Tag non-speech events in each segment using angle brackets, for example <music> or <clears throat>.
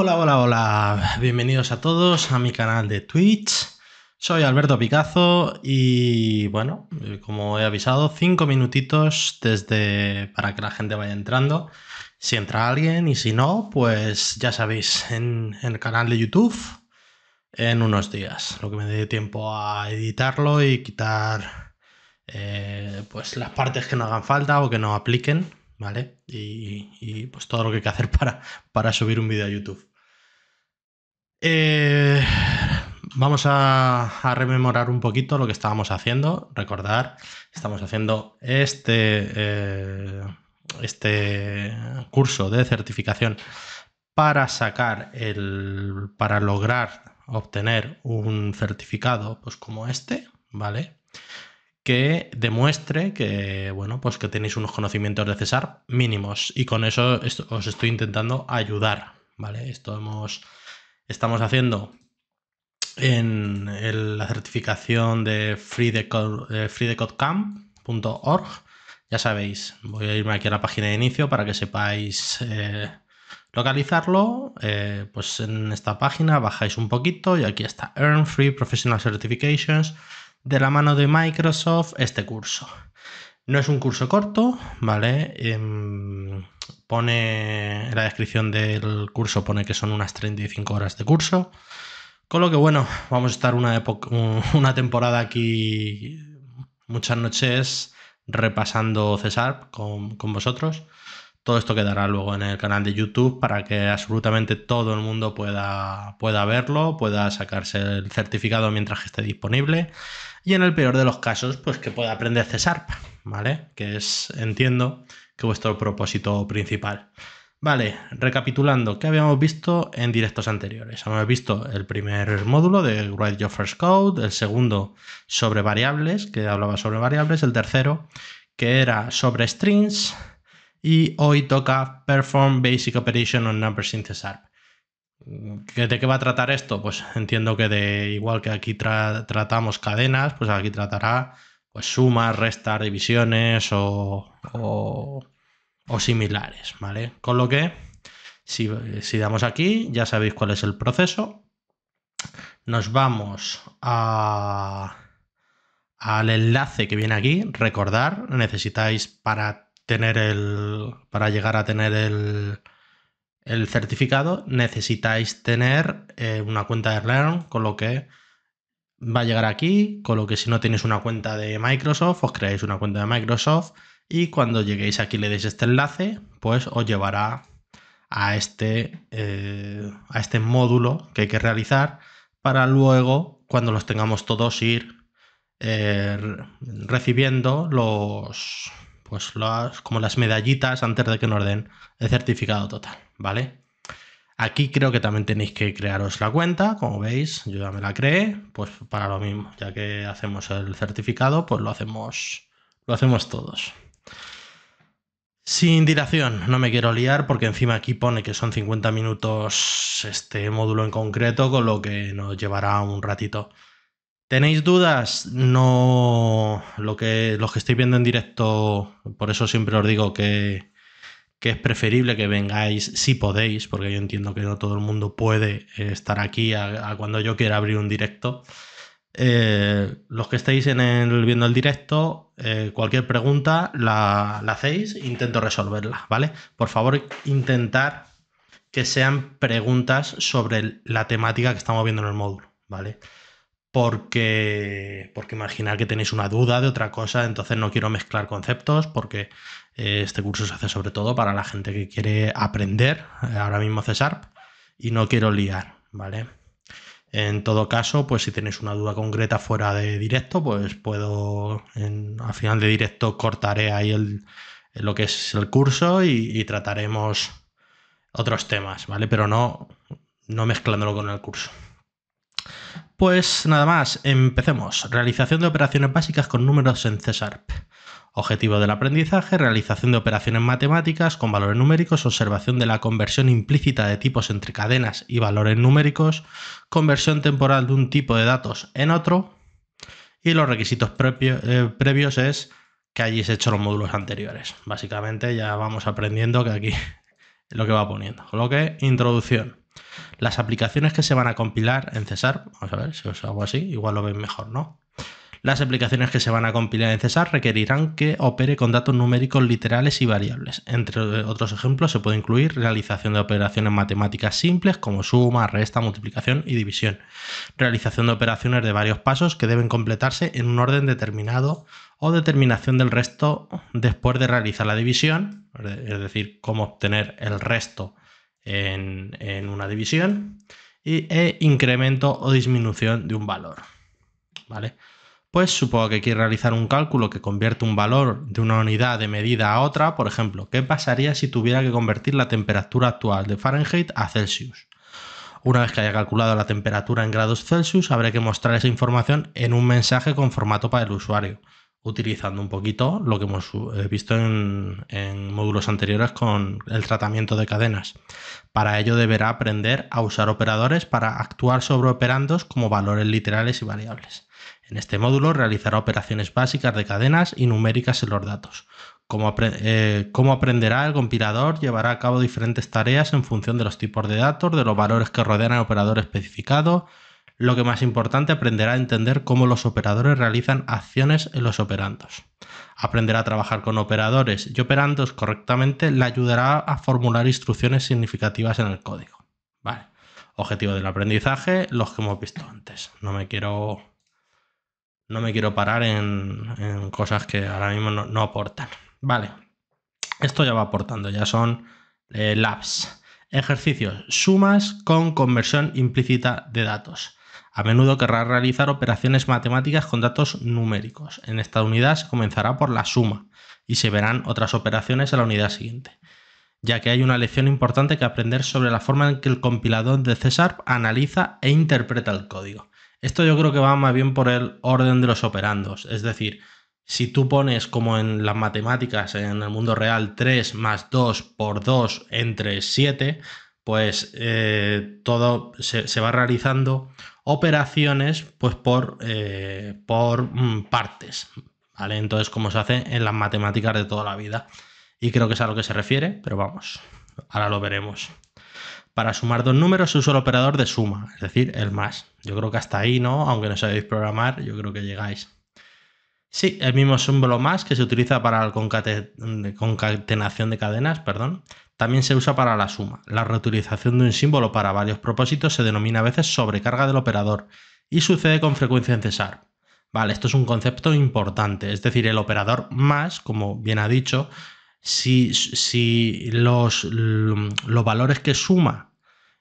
hola, hola, hola. Bienvenidos a todos a mi canal de Twitch. Soy Alberto Picazo y bueno, eh, como he avisado, cinco minutitos desde para que la gente vaya entrando. Si entra alguien y si no, pues ya sabéis, en, el canal de YouTube en unos días. Lo que me dé tiempo a editarlo y quitar eh, pues las partes que no hagan falta o que no apliquen, ¿vale? Y, pues todo lo que hay que hacer <laughs> para, para subir un vídeo a YouTube. Eh, vamos a, rememorar un poquito lo que estábamos haciendo, recordar, estamos haciendo este, eh, este curso de certificación para sacar el, para lograr obtener un certificado pues como este, ¿vale? que demuestre que, bueno, pues que tenéis unos conocimientos de César mínimos y con eso os estoy intentando ayudar, ¿vale? Esto hemos estamos haciendo en, la certificación de freedecodecamp.org. Ya sabéis, voy a irme aquí a la página de inicio para que sepáis eh, localizarlo. Eh, pues en esta página bajáis un poquito y aquí está Earn Free Professional Certifications de la mano de Microsoft este curso. No es un curso corto, ¿vale? Em, Pone en la descripción del curso, pone que son unas 35 horas de curso. Con lo que bueno, vamos a estar <laughs> una, temporada aquí muchas noches repasando César con, con vosotros. Todo esto quedará luego en el canal de YouTube para que absolutamente todo el mundo pueda, pueda verlo, pueda sacarse el certificado mientras esté disponible y en el peor de los casos, pues que pueda aprender César, ¿vale? Que es, entiendo, que vuestro propósito principal. Vale, recapitulando, ¿qué habíamos visto en directos anteriores? Hemos visto el primer módulo de Write Your First Code, el segundo sobre variables, que hablaba sobre variables, el tercero que era sobre strings y hoy toca Perform Basic Operation on Number Synthesizer. ¿De qué va a tratar esto? Pues entiendo que de igual que aquí tratamos cadenas, pues aquí tratará pues sumas, restas, divisiones o o similares, ¿vale? Con lo que, si, damos aquí, ya sabéis cuál es el proceso. Nos vamos a, al enlace que viene aquí. Recordar, necesitáis para tener el. para llegar a tener el, el certificado, necesitáis tener eh, una cuenta de Learn, con lo que va a llegar aquí, con lo que si no tenéis una cuenta de Microsoft, os creáis una cuenta de Microsoft y cuando lleguéis aquí le deis este enlace, pues os llevará a este, eh, a este módulo que hay que realizar para luego, cuando los tengamos todos, ir eh, recibiendo los, pues las, como las medallitas antes de que nos den el certificado total, ¿vale? Aquí creo que también tenéis que crearos la cuenta, como veis, yo ya me la creé, pues para lo mismo, ya que hacemos el certificado, pues lo hacemos, lo hacemos todos. Sin dilación, no me quiero liar porque encima aquí pone que son 50 minutos este módulo en concreto, con lo que nos llevará un ratito. ¿Tenéis dudas? No, lo que, los que estoy viendo en directo, por eso siempre os digo que, que es preferible que vengáis si podéis, porque yo entiendo que no todo el mundo puede estar aquí a cuando yo quiera abrir un directo. Eh, los que estéis en el, viendo el directo, eh, cualquier pregunta la, hacéis, intento resolverla, ¿vale? Por favor, intentar que sean preguntas sobre la temática que estamos viendo en el módulo, ¿vale? Porque, porque imaginar que tenéis una duda de otra cosa, entonces no quiero mezclar conceptos porque eh, este curso se hace sobre todo para la gente que quiere aprender ahora mismo C y no quiero liar, ¿vale? En todo caso, pues si tenéis una duda concreta fuera de directo, pues puedo, en, al final de directo cortaré ahí el, lo que es el curso y, trataremos otros temas, ¿vale? Pero no, no mezclándolo con el curso. Pues nada más, empecemos. Realización de operaciones básicas con números en sharp. Objetivo del aprendizaje, realización de operaciones matemáticas con valores numéricos, observación de la conversión implícita de tipos entre cadenas y valores numéricos, conversión temporal de un tipo de datos en otro, y los requisitos eh, previos es que hayáis hecho los módulos anteriores. Básicamente ya vamos aprendiendo que aquí <laughs> lo que va poniendo. lo que, introducción. Las aplicaciones que se van a compilar en Cesar, vamos a ver si os hago así, igual lo veis mejor, ¿no? Las aplicaciones que se van a compilar en Cesar requerirán que opere con datos numéricos literales y variables. Entre otros ejemplos se puede incluir realización de operaciones matemáticas simples como suma, resta, multiplicación y división. Realización de operaciones de varios pasos que deben completarse en un orden determinado o determinación del resto después de realizar la división, es decir, cómo obtener el resto en, una división y, e incremento o disminución de un valor. ¿Vale? Pues supongo que quiere realizar un cálculo que convierte un valor de una unidad de medida a otra. Por ejemplo, ¿qué pasaría si tuviera que convertir la temperatura actual de Fahrenheit a Celsius? Una vez que haya calculado la temperatura en grados Celsius, habré que mostrar esa información en un mensaje con formato para el usuario utilizando un poquito lo que hemos eh, visto en, módulos anteriores con el tratamiento de cadenas. Para ello deberá aprender a usar operadores para actuar sobre operandos como valores literales y variables. En este módulo realizará operaciones básicas de cadenas y numéricas en los datos. Como, eh, aprenderá el compilador, llevará a cabo diferentes tareas en función de los tipos de datos, de los valores que rodean al operador especificado, lo que más importante aprenderá a entender cómo los operadores realizan acciones en los operandos. Aprenderá a trabajar con operadores y operandos correctamente le ayudará a formular instrucciones significativas en el código. Vale. Objetivo del aprendizaje, los que hemos visto antes. No me quiero. No me quiero parar en, cosas que ahora mismo no, aportan. Vale. Esto ya va aportando, ya son eh, labs. Ejercicios, sumas con conversión implícita de datos a menudo querrá realizar operaciones matemáticas con datos numéricos. En esta unidad se comenzará por la suma y se verán otras operaciones en la unidad siguiente, ya que hay una lección importante que aprender sobre la forma en que el compilador de César analiza e interpreta el código. Esto yo creo que va más bien por el orden de los operandos, es decir, si tú pones como en las matemáticas en el mundo real 3 más 2 por 2 entre 7, pues eh, todo se va realizando operaciones pues por, eh, por mm, partes. ¿vale? Entonces, como se hace en las matemáticas de toda la vida. Y creo que es a lo que se refiere, pero vamos, ahora lo veremos. Para sumar dos números se usa el operador de suma, es decir, el más. Yo creo que hasta ahí, ¿no? Aunque no sabéis programar, yo creo que llegáis. Sí, el mismo símbolo más que se utiliza para la mm, concatenación de cadenas, perdón, también se usa para la suma. La reutilización de un símbolo para varios propósitos se denomina a veces sobrecarga del operador y sucede con frecuencia en cesar. Vale, esto es un concepto importante, es decir, el operador más, como bien ha dicho, si, los, los valores que suma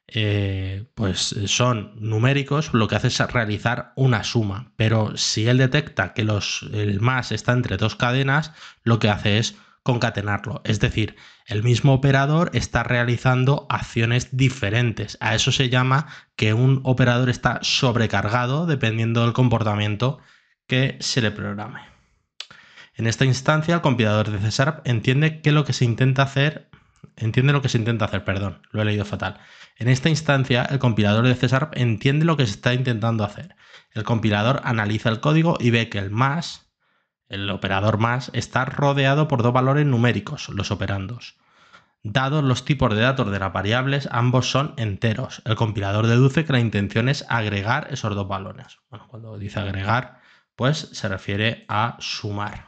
eh, pues son numéricos, lo que hace es realizar una suma. Pero si él detecta que los, el más está entre dos cadenas, lo que hace es concatenarlo. Es decir, el mismo operador está realizando acciones diferentes. A eso se llama que un operador está sobrecargado dependiendo del comportamiento que se le programe. En esta instancia, el compilador de C entiende que lo que se intenta hacer entiende lo que se intenta hacer, perdón, lo he leído fatal. En esta instancia, el compilador de C# entiende lo que se está intentando hacer. El compilador analiza el código y ve que el más el operador más, está rodeado por dos valores numéricos, los operandos. Dados los tipos de datos de las variables, ambos son enteros. El compilador deduce que la intención es agregar esos dos valores. cuando dice agregar, pues se refiere a sumar.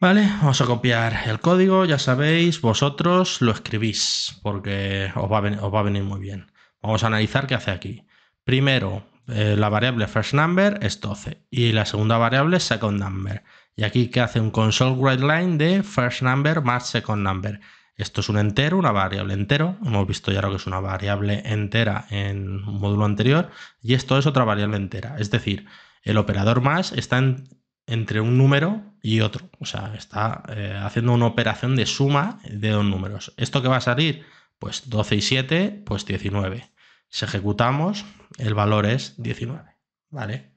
Vale, vamos a copiar el código, ya sabéis, vosotros lo escribís porque va, a os va a venir muy bien. Vamos a analizar qué hace aquí. Primero, eh, la variable first number es 12 y la segunda variable second number. Y aquí que hace un console write line de first number más second number. Esto es un entero, una variable entero. Hemos visto ya lo que es una variable entera en un módulo anterior. Y esto es otra variable entera. Es decir, el operador más está entre un número y otro. O sea, está eh, haciendo una operación de suma de dos números. ¿Esto que va a salir? Pues 12 y 7, pues 19. Si ejecutamos, el valor es 19. ¿Vale?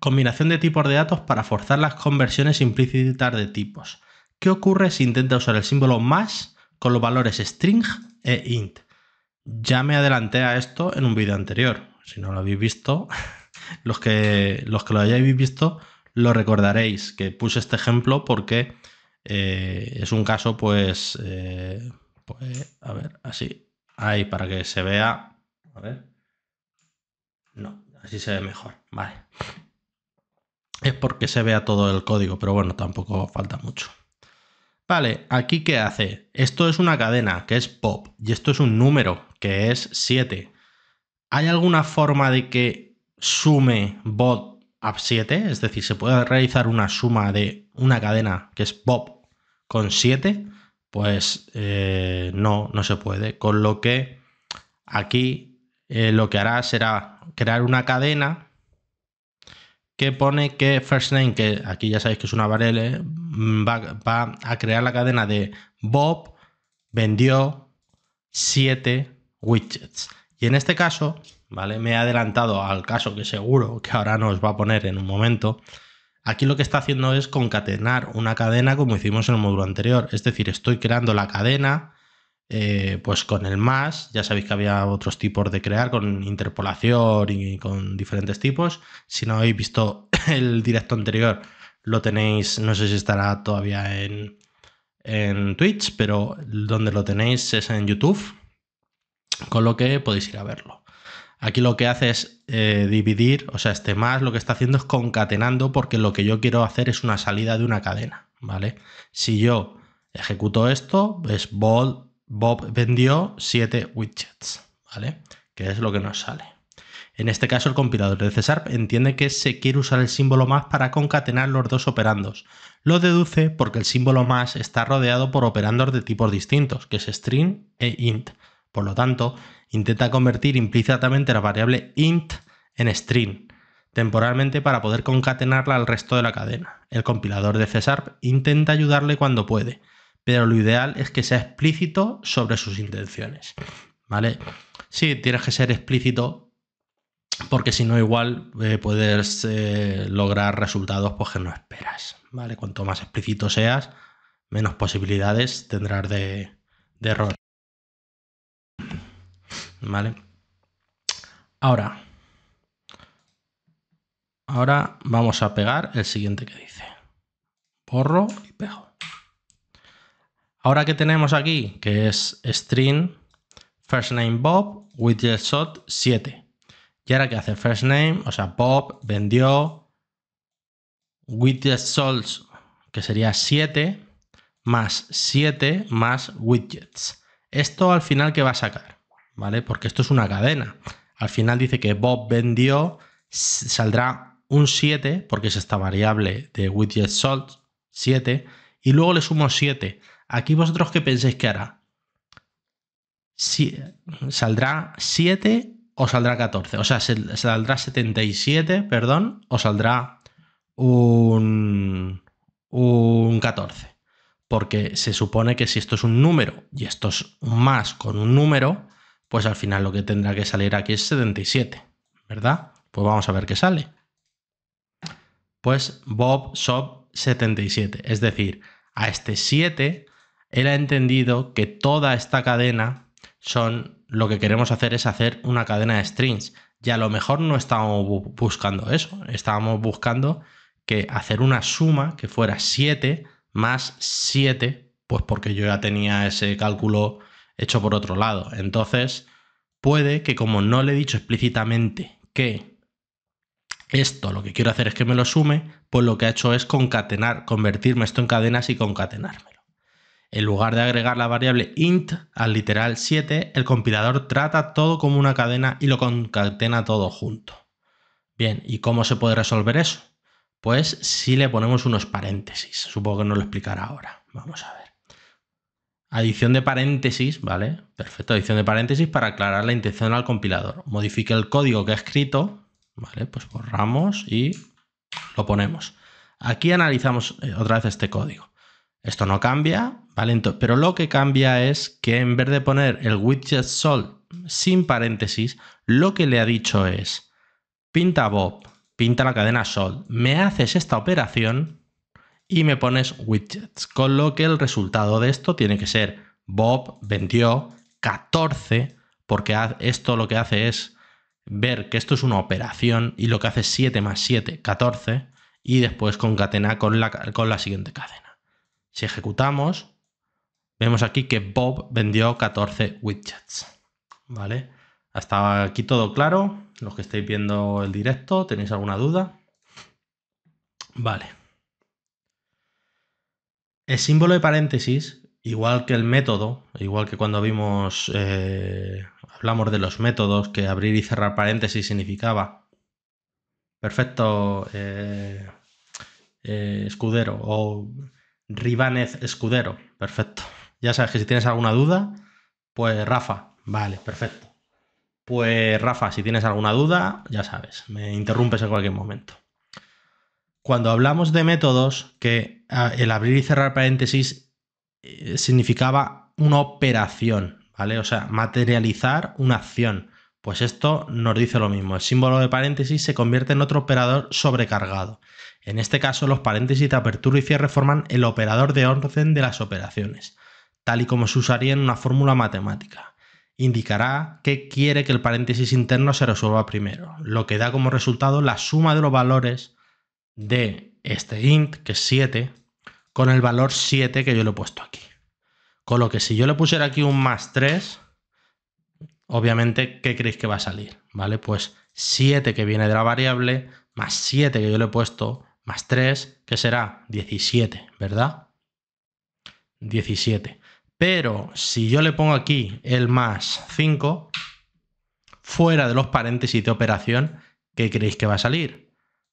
Combinación de tipos de datos para forzar las conversiones implícitas de tipos. ¿Qué ocurre si intenta usar el símbolo más con los valores string e int? Ya me adelanté a esto en un vídeo anterior. Si no lo habéis visto, <laughs> los que, los que lo hayáis visto lo recordaréis, que puse este ejemplo porque eh, es un caso, pues, eh, pues a ver, así, Ahí para que se vea. A ver. No, así se ve mejor. Vale. Es porque se vea todo el código, pero bueno, tampoco falta mucho. Vale, aquí qué hace? Esto es una cadena que es pop y esto es un número que es 7. ¿Hay alguna forma de que sume bot a 7? Es decir, ¿se puede realizar una suma de una cadena que es pop con 7? Pues eh, no, no se puede. Con lo que aquí eh, lo que hará será crear una cadena que pone que first name, que aquí ya sabéis que es una variable, mm, va, va a crear la cadena de Bob vendió 7 widgets. Y en este caso, ¿vale? Me he adelantado al caso que seguro que ahora nos va a poner en un momento, Aquí lo que está haciendo es concatenar una cadena como hicimos en el módulo anterior. Es decir, estoy creando la cadena eh, pues con el más. Ya sabéis que había otros tipos de crear con interpolación y con diferentes tipos. Si no habéis visto <coughs> el directo anterior, lo tenéis, no sé si estará todavía en, en Twitch, pero donde lo tenéis es en YouTube, con lo que podéis ir a verlo. Aquí lo que hace es eh, dividir, o sea, este más lo que está haciendo es concatenando porque lo que yo quiero hacer es una salida de una cadena, ¿vale? Si yo ejecuto esto, es pues Bob, vendió 7 widgets, ¿vale? Que es lo que nos sale. En este caso, el compilador de c entiende que se quiere usar el símbolo más para concatenar los dos operandos. Lo deduce porque el símbolo más está rodeado por operandos de tipos distintos, que es string e int. Por lo tanto, intenta convertir implícitamente la variable int en string, temporalmente para poder concatenarla al resto de la cadena. El compilador de César intenta ayudarle cuando puede, pero lo ideal es que sea explícito sobre sus intenciones. ¿Vale? Sí, tienes que ser explícito porque si no igual eh, puedes eh, lograr resultados pues, que no esperas. ¿Vale? Cuanto más explícito seas, menos posibilidades tendrás de, de error. ¿vale? Ahora, ahora vamos a pegar el siguiente que dice. porro y pego. Ahora que tenemos aquí, que es string first name Bob widget shot 7. Y ahora que hace first name, o sea, Bob vendió widget souls, que sería 7, más 7, más widgets. Esto al final que va a sacar ¿vale? Porque esto es una cadena. Al final dice que Bob vendió, saldrá un 7, porque es esta variable de widget salt, 7, y luego le sumo 7. Aquí vosotros qué pensáis que hará? Si, ¿Saldrá 7 o saldrá 14? O sea, saldrá 77, perdón, o saldrá un, un 14. Porque se supone que si esto es un número y esto es más con un número, pues al final lo que tendrá que salir aquí es 77, ¿verdad? Pues vamos a ver qué sale. Pues Bob 77, es decir, a este 7 él ha entendido que toda esta cadena son lo que queremos hacer es hacer una cadena de strings y a lo mejor no estábamos buscando eso, estábamos buscando que hacer una suma que fuera 7 más 7, pues porque yo ya tenía ese cálculo hecho por otro lado. Entonces, puede que como no le he dicho explícitamente que esto lo que quiero hacer es que me lo sume, pues lo que ha hecho es concatenar, convertirme esto en cadenas y concatenármelo. En lugar de agregar la variable int al literal 7, el compilador trata todo como una cadena y lo concatena todo junto. Bien, ¿y cómo se puede resolver eso? Pues si le ponemos unos paréntesis, supongo que no lo explicará ahora. Vamos a ver. Adición de paréntesis, ¿vale? Perfecto, adición de paréntesis para aclarar la intención al compilador. Modifique el código que ha escrito, ¿vale? Pues borramos y lo ponemos. Aquí analizamos eh, otra vez este código. Esto no cambia, ¿vale? pero lo que cambia es que en vez de poner el widget sol sin paréntesis, lo que le ha dicho es pinta Bob, pinta la cadena sol, me haces esta operación y me pones widgets. Con lo que el resultado de esto tiene que ser Bob vendió 14 porque esto lo que hace es ver que esto es una operación y lo que hace es 7 más 7, 14 y después concatena con la, con la siguiente cadena. Si ejecutamos, vemos aquí que Bob vendió 14 widgets. ¿Vale? Hasta aquí todo claro. Los que estáis viendo el directo, ¿tenéis alguna duda? Vale. El símbolo de paréntesis, igual que el método, igual que cuando vimos, eh, hablamos de los métodos, que abrir y cerrar paréntesis significaba perfecto eh, eh, escudero o Ribánez escudero, perfecto. Ya sabes que si tienes alguna duda, pues Rafa, vale, perfecto. Pues Rafa, si tienes alguna duda, ya sabes, me interrumpes en cualquier momento cuando hablamos de métodos, que ah, el abrir y cerrar paréntesis eh, significaba una operación, ¿vale? O sea, materializar una acción. Pues esto nos dice lo mismo. El símbolo de paréntesis se convierte en otro operador sobrecargado. En este caso, los paréntesis de apertura y cierre forman el operador de orden de las operaciones, tal y como se usaría en una fórmula matemática. Indicará que quiere que el paréntesis interno se resuelva primero, lo que da como resultado la suma de los valores de este int, que es 7, con el valor 7 que yo le he puesto aquí. Con lo que si yo le pusiera aquí un más 3, obviamente, ¿qué creéis que va a salir? ¿Vale? Pues 7 que viene de la variable, más 7 que yo le he puesto, más 3, que será 17, ¿verdad? 17. Pero si yo le pongo aquí el más 5, fuera de los paréntesis de operación, ¿qué creéis que va a salir?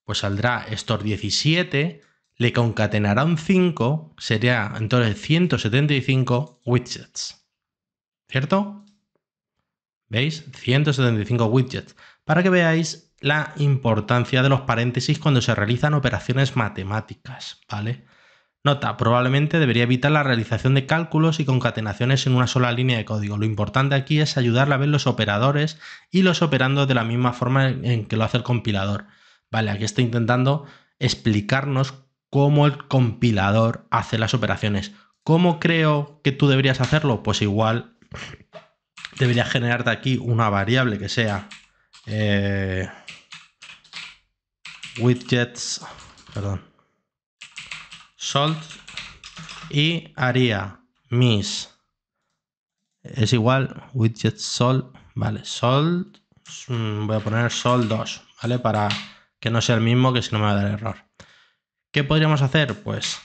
pues saldrá STORE 17, le concatenará un 5, sería entonces 175 widgets. ¿Cierto? ¿Veis? 175 widgets. Para que veáis la importancia de los paréntesis cuando se realizan operaciones matemáticas, ¿vale? Nota, probablemente debería evitar la realización de cálculos y concatenaciones en una sola línea de código. Lo importante aquí es ayudarle a ver los operadores y los operando de la misma forma en que lo hace el compilador. ¿vale? Aquí estoy intentando explicarnos cómo el compilador hace las operaciones. ¿Cómo creo que tú deberías hacerlo? Pues igual debería generarte aquí una variable que sea eh, widgets, perdón, salt y haría mis es igual widget Salt, vale, Salt... Mm, voy a poner sol 2, ¿vale? Para que no sea el mismo, que si no me va a dar error. ¿Qué podríamos hacer? Pues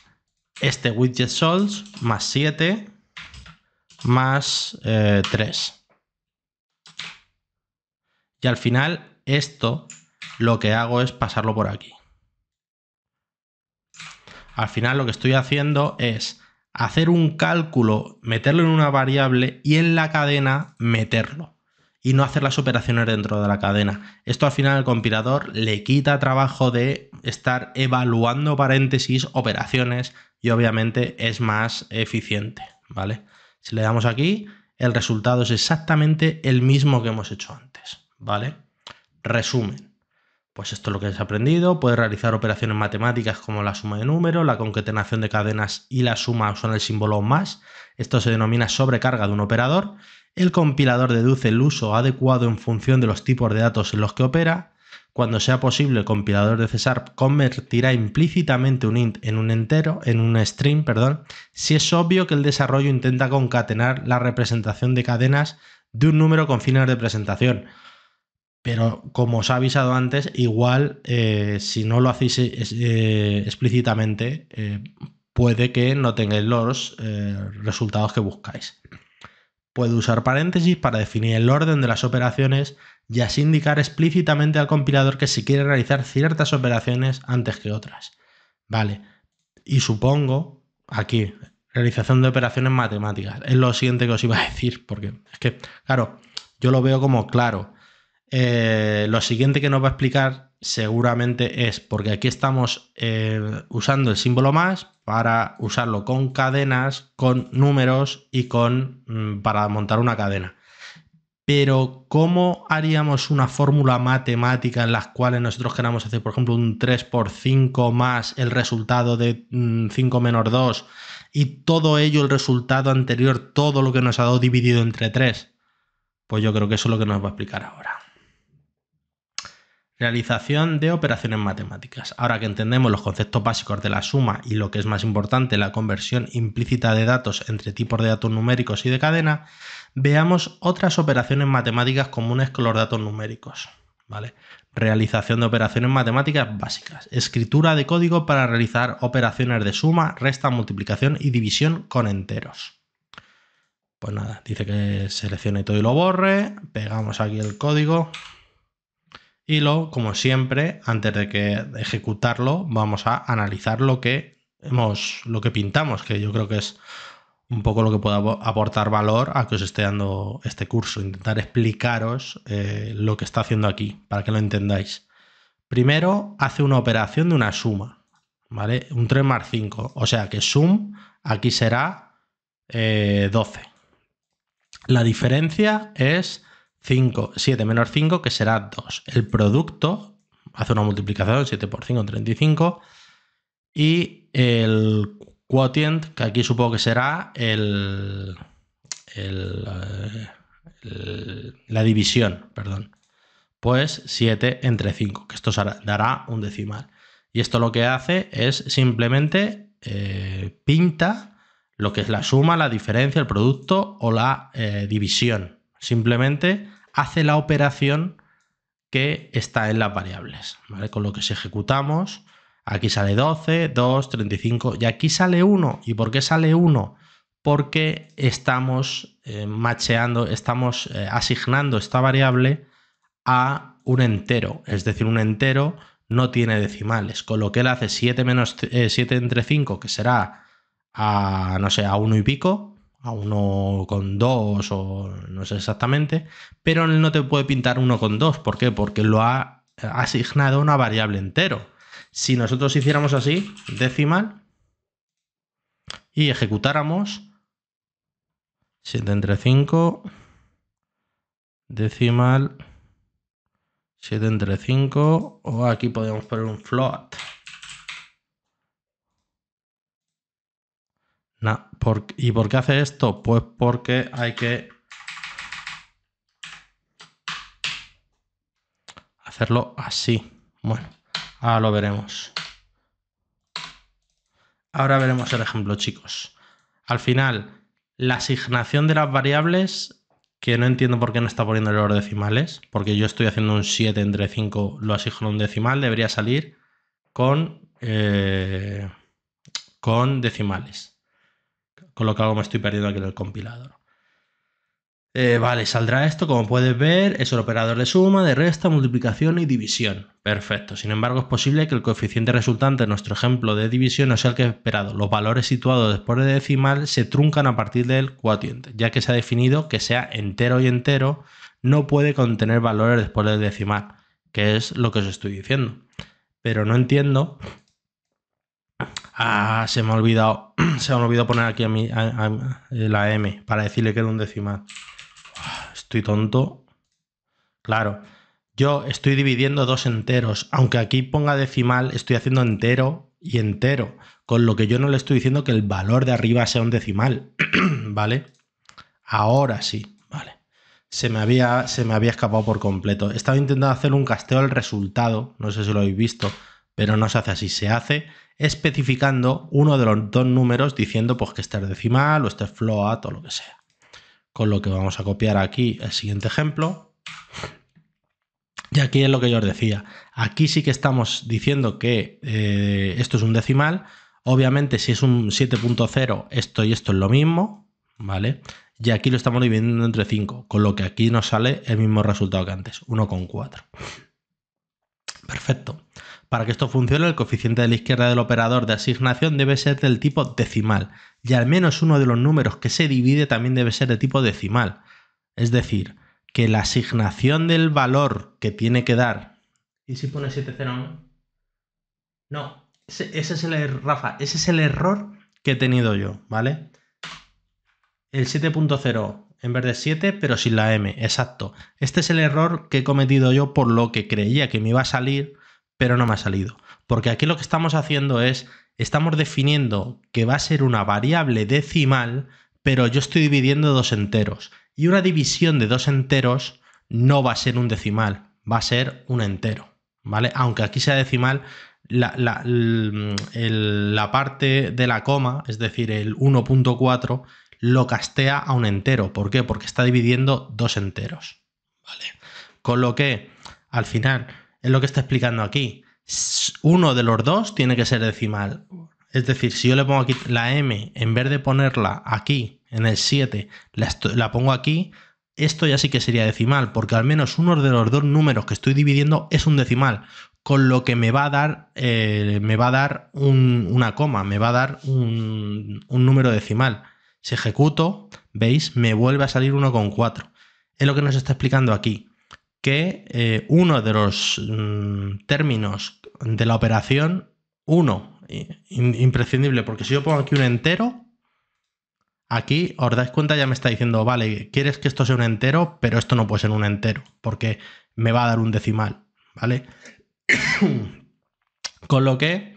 este widget souls más 7 más 3. Eh, y al final esto lo que hago es pasarlo por aquí. Al final lo que estoy haciendo es hacer un cálculo, meterlo en una variable y en la cadena meterlo y no hacer las operaciones dentro de la cadena. Esto al final al compilador le quita trabajo de estar evaluando paréntesis, operaciones y obviamente es más eficiente, ¿vale? Si le damos aquí, el resultado es exactamente el mismo que hemos hecho antes, ¿vale? Resumen. Pues esto es lo que has aprendido. Puedes realizar operaciones matemáticas como la suma de números, la concatenación de cadenas y la suma son el símbolo más. Esto se denomina sobrecarga de un operador el compilador deduce el uso adecuado en función de los tipos de datos en los que opera. Cuando sea posible, el compilador de César convertirá implícitamente un int en un entero, en un string, perdón, si es obvio que el desarrollo intenta concatenar la representación de cadenas de un número con fines de presentación. Pero como os he avisado antes, igual eh, si no lo hacéis eh, eh, explícitamente, puede que no tengáis los resultados que buscáis puede usar paréntesis para definir el orden de las operaciones y así indicar explícitamente al compilador que se quiere realizar ciertas operaciones antes que otras. Vale, y supongo, aquí, realización de operaciones matemáticas, es lo siguiente que os iba a decir, porque es que, claro, yo lo veo como claro. Eh, lo siguiente que nos va a explicar seguramente es porque aquí estamos eh, usando el símbolo más para usarlo con cadenas, con números y con mm, para montar una cadena. Pero ¿cómo haríamos una fórmula matemática en la cual nosotros queramos hacer, por ejemplo, un 3 por 5 más el resultado de 5 mm, menos 2 y todo ello, el resultado anterior, todo lo que nos ha dado dividido entre 3? Pues yo creo que eso es lo que nos va a explicar ahora. Realización de operaciones matemáticas. Ahora que entendemos los conceptos básicos de la suma y lo que es más importante, la conversión implícita de datos entre tipos de datos numéricos y de cadena, veamos otras operaciones matemáticas comunes con los datos numéricos. ¿Vale? Realización de operaciones matemáticas básicas. Escritura de código para realizar operaciones de suma, resta, multiplicación y división con enteros. Pues nada, dice que seleccione todo y lo borre. Pegamos aquí el código. Y luego, como siempre, antes de que ejecutarlo, vamos a analizar lo que hemos, lo que pintamos, que yo creo que es un poco lo que pueda aportar valor a que os esté dando este curso, intentar explicaros eh, lo que está haciendo aquí, para que lo entendáis. Primero, hace una operación de una suma, ¿vale? Un 3 más 5, o sea que sum aquí será 12. Eh, La diferencia es 5, 7 menos 5, que será 2. El producto hace una multiplicación, 7 por 5, 35. Y el quotient, que aquí supongo que será la división, perdón. Pues 7 entre 5, que esto dará un decimal. Y esto lo que hace es simplemente eh, pinta lo que es la suma, la diferencia, el producto o la eh, división Simplemente hace la operación que está en las variables, Con lo que si ejecutamos, aquí sale 12, 2, 35 y aquí sale 1. ¿Y por qué sale 1? Porque estamos eh, macheando, estamos eh, asignando esta variable a un entero, es decir, un entero no tiene decimales, con lo que él hace 7 7 eh, entre 5, que será a, no sé, a 1 y pico, a uno con dos o no sé exactamente, pero él no te puede pintar uno con dos. ¿Por qué? Porque lo ha asignado una variable entero. Si nosotros hiciéramos así, decimal, y ejecutáramos 7 entre 5, decimal, 7 entre 5, o aquí podemos poner un float. ¿Y por qué hace esto? Pues porque hay que hacerlo así. Bueno, ahora lo veremos. Ahora veremos el ejemplo, chicos. Al final, la asignación de las variables, que no entiendo por qué no está poniendo el los decimales, porque yo estoy haciendo un 7 entre 5, lo asigno a un decimal, debería salir con, eh, con decimales con lo que algo me estoy perdiendo aquí en el compilador. Eh, vale, saldrá esto, como puedes ver, es el operador de suma, de resta, multiplicación y división. Perfecto. Sin embargo, es posible que el coeficiente resultante en nuestro ejemplo de división no sea el que he esperado. Los valores situados después de decimal se truncan a partir del cuatiente. ya que se ha definido que sea entero y entero no puede contener valores después del decimal, que es lo que os estoy diciendo. Pero no entiendo Ah, se me ha olvidado. <clears throat> Se me ha olvidado poner aquí a, mí eh, la M para decirle que era un decimal. Ah, estoy tonto. Claro. Yo estoy dividiendo dos enteros. Aunque aquí ponga decimal, estoy haciendo entero y entero. Con lo que yo no le estoy diciendo que el valor de arriba sea un decimal. <clears throat> ¿Vale? Ahora sí. Vale. Se me, había, se me había escapado por completo. Estaba intentando hacer un casteo al resultado. No sé si lo habéis visto pero no se hace así, se hace especificando uno de los dos números diciendo pues que este es decimal o este es float o lo que sea. Con lo que vamos a copiar aquí el siguiente ejemplo. Y aquí es lo que yo os decía. Aquí sí que estamos diciendo que eh, esto es un decimal. Obviamente si es un 7.0 esto y esto es lo mismo, ¿vale? Y aquí lo estamos dividiendo entre 5, con lo que aquí nos sale el mismo resultado que antes, 1,4. Perfecto. Para que esto funcione, el coeficiente de la izquierda del operador de asignación debe ser del tipo decimal, y al menos uno de los números que se divide también debe ser de tipo decimal. Es decir, que la asignación del valor que tiene que dar. ¿Y si pone 7.0. No, ese, es el er, Rafa, ese es el error que he tenido yo, ¿vale? El 7.0 en vez de 7, pero sin la M, exacto. Este es el error que he cometido yo por lo que creía que me iba a salir pero no me ha salido. Porque aquí lo que estamos haciendo es, estamos definiendo que va a ser una variable decimal, pero yo estoy dividiendo dos enteros. Y una división de dos enteros no va a ser un decimal, va a ser un entero. ¿Vale? Aunque aquí sea decimal, la, parte de la coma, es decir, el 1.4, lo castea a un entero. ¿Por qué? Porque está dividiendo dos enteros. ¿Vale? Con lo que, al final, es lo que está explicando aquí. Uno de los dos tiene que ser decimal. Es decir, si yo le pongo aquí la m, en vez de ponerla aquí, en el 7, la, pongo aquí, esto ya sí que sería decimal, porque al menos uno de los dos números que estoy dividiendo es un decimal, con lo que me va a dar, eh, me va a dar una coma, me va a dar un, un, número decimal. Si ejecuto, veis, me vuelve a salir 1,4. Es lo que nos está explicando aquí que eh, uno de los mm, términos de la operación, uno, imprescindible, porque si yo pongo aquí un entero, aquí os dais cuenta, ya me está diciendo, vale, quieres que esto sea un entero, pero esto no puede ser un entero, porque me va a dar un decimal, ¿vale? <coughs> Con lo que...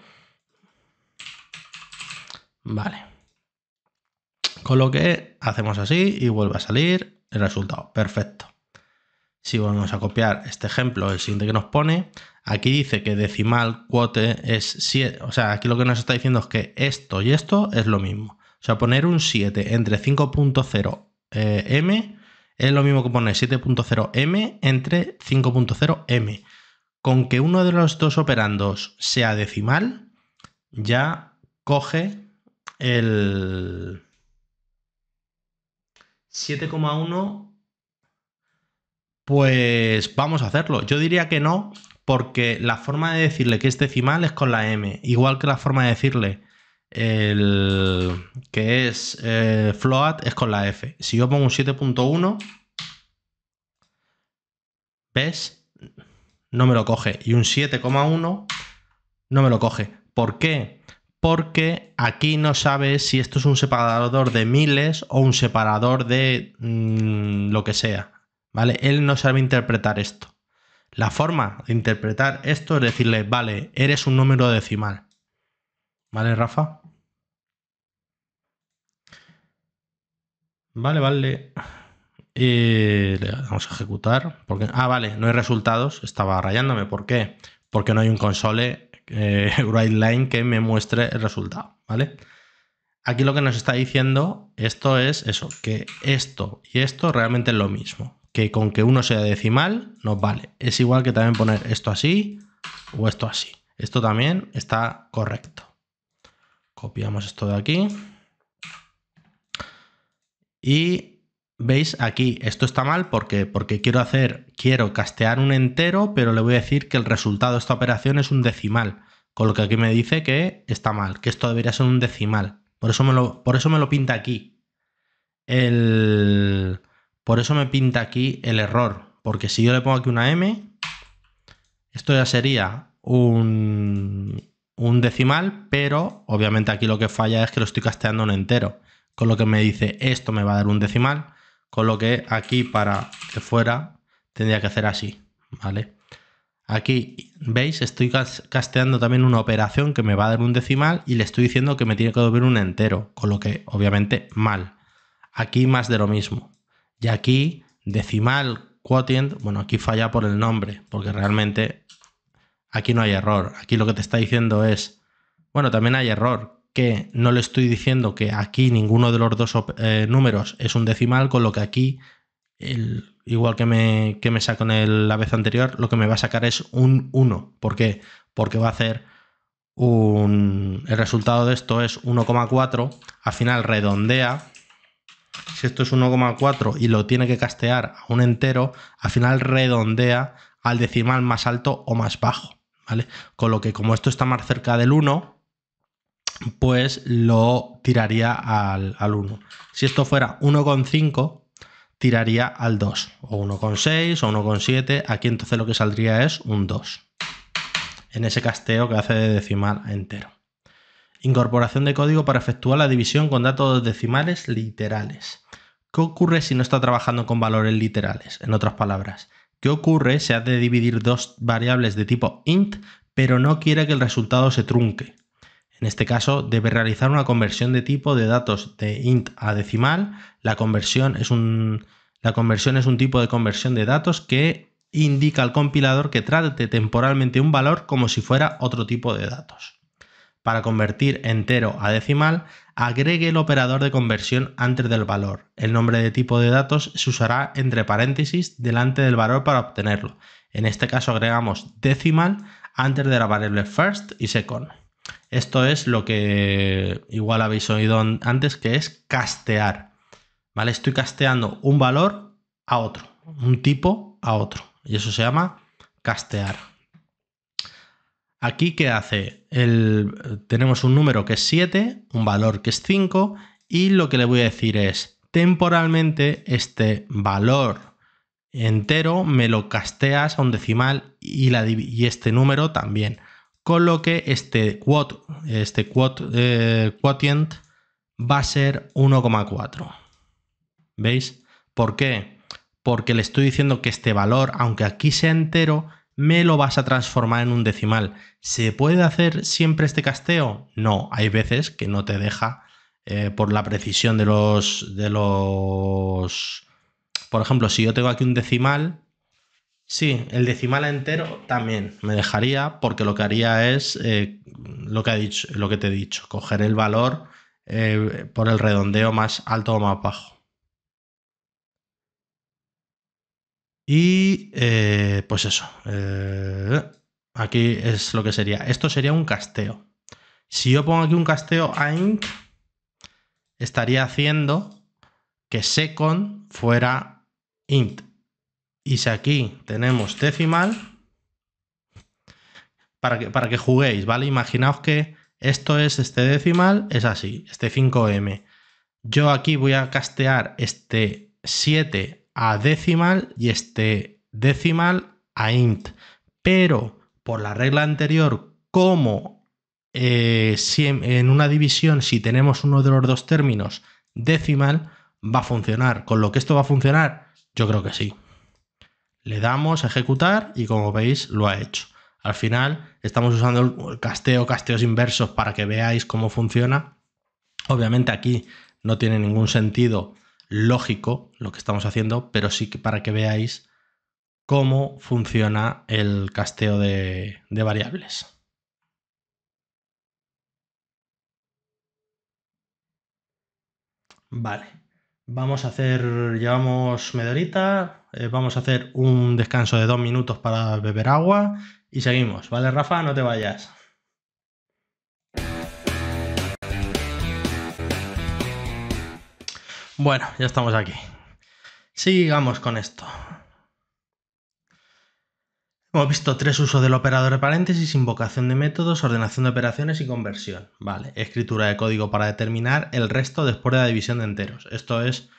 Vale. Con lo que hacemos así y vuelve a salir el resultado. Perfecto. Si vamos a copiar este ejemplo, el siguiente que nos pone, aquí dice que decimal cuote es 7, o sea, aquí lo que nos está diciendo es que esto y esto es lo mismo. O sea, poner un 7 entre 5.0 eh, m es lo mismo que poner 7.0 m entre 5.0 m. Con que uno de los dos operandos sea decimal, ya coge el 7,1 pues vamos a hacerlo. Yo diría que no, porque la forma de decirle que es decimal es con la M, igual que la forma de decirle el, que es eh, float es con la F. Si yo pongo un 7.1, ¿ves? No me lo coge. Y un 7,1 no me lo coge. ¿Por qué? Porque aquí no sabes si esto es un separador de miles o un separador de mm, lo que sea. ¿vale? Él no sabe interpretar esto. La forma de interpretar esto es decirle, vale, eres un número decimal. ¿Vale, Rafa? Vale, vale. Y eh, le vamos a ejecutar. Porque... Ah, vale, no hay resultados. Estaba rayándome. ¿Por qué? Porque no hay un console eh, <laughs> Line que me muestre el resultado. ¿Vale? Aquí lo que nos está diciendo esto es eso, que esto y esto realmente es lo mismo que con que uno sea decimal nos vale. Es igual que también poner esto así o esto así. Esto también está correcto. Copiamos esto de aquí. Y veis aquí, esto está mal porque, porque quiero hacer, quiero castear un entero, pero le voy a decir que el resultado de esta operación es un decimal. Con lo que aquí me dice que está mal, que esto debería ser un decimal. Por eso me lo, por eso me lo pinta aquí. El por eso me pinta aquí el error, porque si yo le pongo aquí una M, esto ya sería un, decimal, pero obviamente aquí lo que falla es que lo estoy casteando un entero, con lo que me dice esto me va a dar un decimal, con lo que aquí para que fuera tendría que hacer así, ¿vale? Aquí, ¿veis? Estoy casteando también una operación que me va a dar un decimal y le estoy diciendo que me tiene que devolver un entero, con lo que obviamente mal. Aquí más de lo mismo. Y aquí, decimal quotient, bueno, aquí falla por el nombre, porque realmente aquí no hay error. Aquí lo que te está diciendo es, bueno, también hay error, que no le estoy diciendo que aquí ninguno de los dos eh, números es un decimal, con lo que aquí, el, igual que me, que me saco en la vez anterior, lo que me va a sacar es un 1. ¿Por qué? Porque va a hacer un... El resultado de esto es 1,4, al final redondea si esto es 1,4 y lo tiene que castear a un entero, al final redondea al decimal más alto o más bajo, ¿vale? Con lo que como esto está más cerca del 1, pues lo tiraría al, al 1. Si esto fuera 1,5, tiraría al 2, o 1,6 o 1,7, aquí entonces lo que saldría es un 2, en ese casteo que hace de decimal a entero. Incorporación de código para efectuar la división con datos decimales literales. ¿Qué ocurre si no está trabajando con valores literales? En otras palabras, ¿qué ocurre si ha de dividir dos variables de tipo int, pero no quiere que el resultado se trunque? En este caso, debe realizar una conversión de tipo de datos de int a decimal. la conversión es un tipo de conversión de datos que indica al compilador que trate temporalmente un valor como si fuera otro tipo de datos. Para convertir entero a decimal, agregue el operador de conversión antes del valor. El nombre de tipo de datos se usará entre paréntesis delante del valor para obtenerlo. En este caso agregamos decimal antes de la variable first y second. Esto es lo que igual habéis oído antes, que es castear. ¿Vale? Estoy casteando un valor a otro, un tipo a otro. Y eso se llama castear. Aquí, ¿qué hace? El, tenemos un número que es 7, un valor que es 5, y lo que le voy a decir es, temporalmente este valor entero me lo casteas a un decimal y, este número también. Con lo que este quot, este quot, eh, quotient va a ser 1,4. ¿Veis? ¿Por qué? Porque le estoy diciendo que este valor, aunque aquí sea entero, me lo vas a transformar en un decimal. ¿Se puede hacer siempre este casteo? No, hay veces que no te deja eh, por la precisión de los, de los... Por ejemplo, si yo tengo aquí un decimal, sí, el decimal entero también me dejaría porque lo que haría es eh, lo, que ha dicho, lo que te he dicho, coger el valor eh, por el redondeo más alto o más bajo. Y eh, pues eso. Eh, aquí es lo que sería. Esto sería un casteo. Si yo pongo aquí un casteo a int, estaría haciendo que second fuera int. Y si aquí tenemos decimal, para que, para que juguéis, ¿vale? Imaginaos que esto es este decimal, es así, este 5m. Yo aquí voy a castear este 7 a decimal y este decimal a int. Pero por la regla anterior, como eh, si en, en una división, si tenemos uno de los dos términos decimal, va a funcionar. ¿Con lo que esto va a funcionar? Yo creo que sí. Le damos a ejecutar y como veis lo ha hecho. Al final estamos usando el casteo, casteos inversos para que veáis cómo funciona. Obviamente aquí no tiene ningún sentido lógico lo que estamos haciendo, pero sí que para que veáis cómo funciona el casteo de, variables. Vale, vamos a hacer, llevamos media horita, eh, vamos a hacer un descanso de dos minutos para beber agua y seguimos, ¿vale Rafa? No te vayas. Bueno, ya estamos aquí. Sigamos con esto. Hemos visto tres usos del operador de paréntesis, invocación de métodos, ordenación de operaciones y conversión. Vale, escritura de código para determinar el resto después de la división de enteros. Esto es,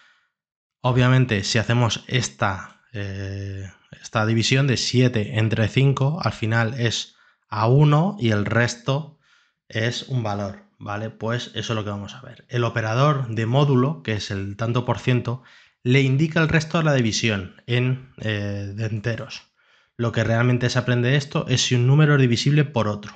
obviamente, si hacemos esta, eh, esta división de 7 entre 5, al final es a 1 y el resto es un valor. ¿vale? Pues eso es lo que vamos a ver. El operador de módulo, que es el tanto por ciento, le indica el resto de la división en eh, enteros. Lo que realmente se aprende de esto es si un número es divisible por otro.